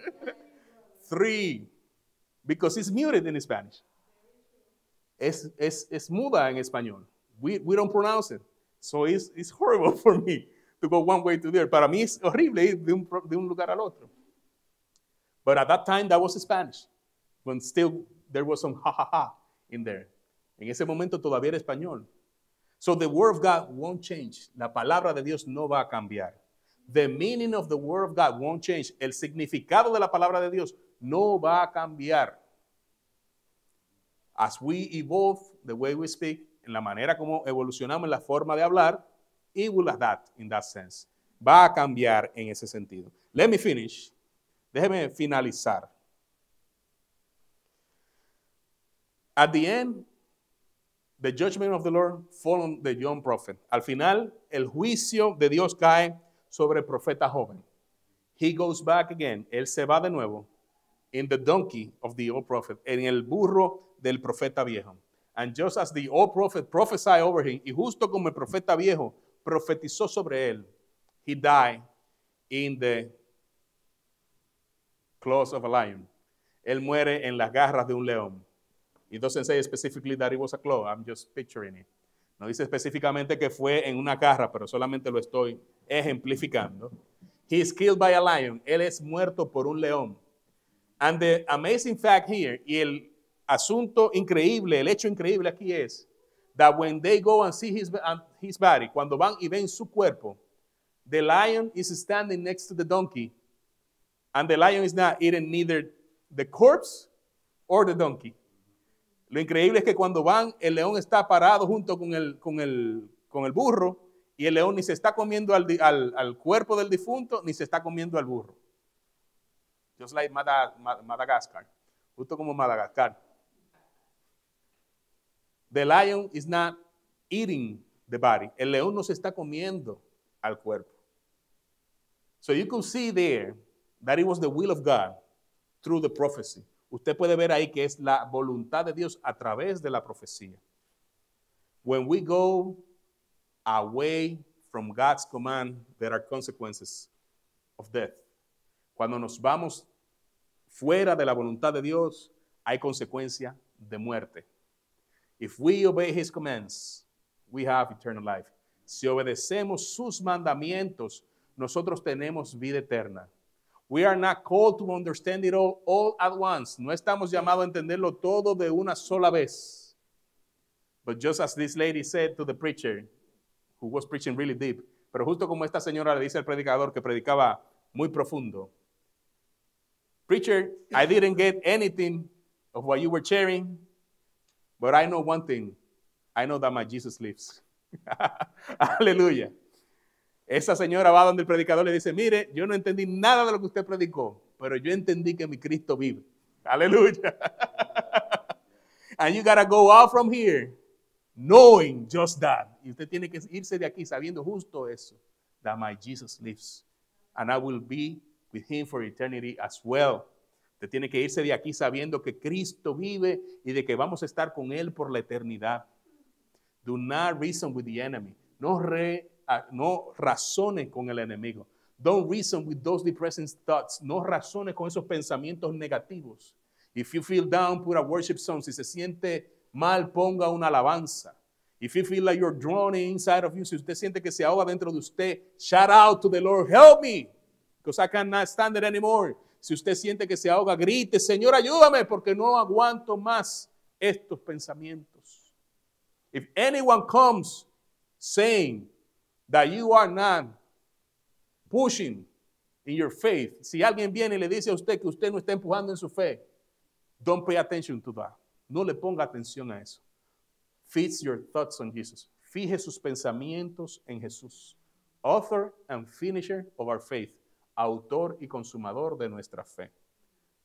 *laughs* three. Because it's muted in Spanish. Es, es, es muda en español. We, we don't pronounce it. So it's, it's horrible *laughs* for me to go one way to the other. Para mí es horrible ir de un, de un lugar al otro. But at that time, that was Spanish. When still there was some ha ha ha in there. En ese momento todavía era español. So the word of God won't change. La palabra de Dios no va a cambiar. The meaning of the word of God won't change. El significado de la palabra de Dios no va a cambiar. As we evolve the way we speak, en la manera como evolucionamos en la forma de hablar, it will adapt in that sense. Va a cambiar en ese sentido. Let me finish. Déjeme finalizar. At the end The judgment of the Lord fall the young prophet. Al final, el juicio de Dios cae sobre el profeta joven. He goes back again. Él se va de nuevo. In the donkey of the old prophet. En el burro del profeta viejo. And just as the old prophet prophesied over him, y justo como el profeta viejo profetizó sobre él, he died in the claws of a lion. Él muere en las garras de un león. It doesn't say specifically that it was a claw. I'm just picturing it. No dice específicamente que fue en una carra, pero solamente lo estoy ejemplificando. He is killed by a lion. Él es muerto por un león. And the amazing fact here, y el asunto increíble, el hecho increíble aquí es, that when they go and see his, his body, cuando van y ven su cuerpo, the lion is standing next to the donkey, and the lion is not eating neither the corpse or the donkey. Lo increíble es que cuando van, el león está parado junto con el, con el, burro y el león ni se está comiendo al, cuerpo del difunto ni se está comiendo al burro. Just like Madagascar, justo como Madagascar. The lion is not eating the body. El león no se está comiendo al cuerpo. So you can see there that it was the will of God through the prophecy. Usted puede ver ahí que es la voluntad de Dios a través de la profecía. When we go away from God's command, there are consequences of death. Cuando nos vamos fuera de la voluntad de Dios, hay consecuencia de muerte. If we obey his commands, we have eternal life. Si obedecemos sus mandamientos, nosotros tenemos vida eterna. We are not called to understand it all, all at once. No estamos llamados a entenderlo todo de una sola vez. But just as this lady said to the preacher, who was preaching really deep, pero justo como esta señora le dice al predicador que predicaba muy profundo, Preacher, I didn't get anything of what you were sharing, but I know one thing. I know that my Jesus lives. *laughs* Aleluya. Esa señora va donde el predicador le dice, mire, yo no entendí nada de lo que usted predicó, pero yo entendí que mi Cristo vive. Aleluya. *laughs* And you gotta go out from here knowing just that. Y usted tiene que irse de aquí sabiendo justo eso. That my Jesus lives. And I will be with him for eternity as well. Usted tiene que irse de aquí sabiendo que Cristo vive y de que vamos a estar con él por la eternidad. Do not reason with the enemy. No re Ah, no razone con el enemigo. Don't reason with those depressing thoughts. No razones con esos pensamientos negativos. If you feel down, put a worship song. Si se siente mal, ponga una alabanza. If you feel like you're drowning inside of you, si usted siente que se ahoga dentro de usted, shout out to the Lord, help me, because I cannot stand it anymore. Si usted siente que se ahoga, grite, Señor, ayúdame, porque no aguanto más estos pensamientos. If anyone comes saying, that you are not pushing in your faith. Si alguien viene y le dice a usted que usted no está empujando en su fe, don't pay attention to that. No le ponga atención a eso. Fix your thoughts on Jesus. Fije sus pensamientos en Jesús, author and finisher of our faith, autor y consumador de nuestra fe.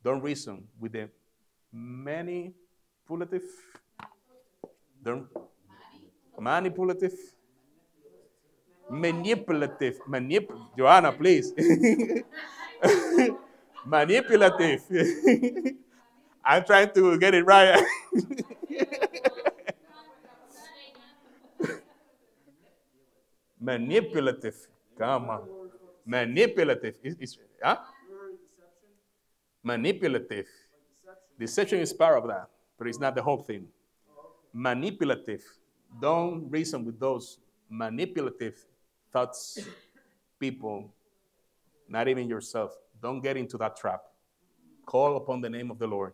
Don't reason with the many manipulative, manipulative manipulative. Manip Joanna, please. *laughs* manipulative. *laughs* I'm trying to get it right. *laughs* manipulative. Come on. Manipulative. Is, is, huh? Manipulative. Deception is part of that, but it's not the whole thing. Manipulative. Don't reason with those manipulative thoughts, people, not even yourself. Don't get into that trap. Call upon the name of the Lord.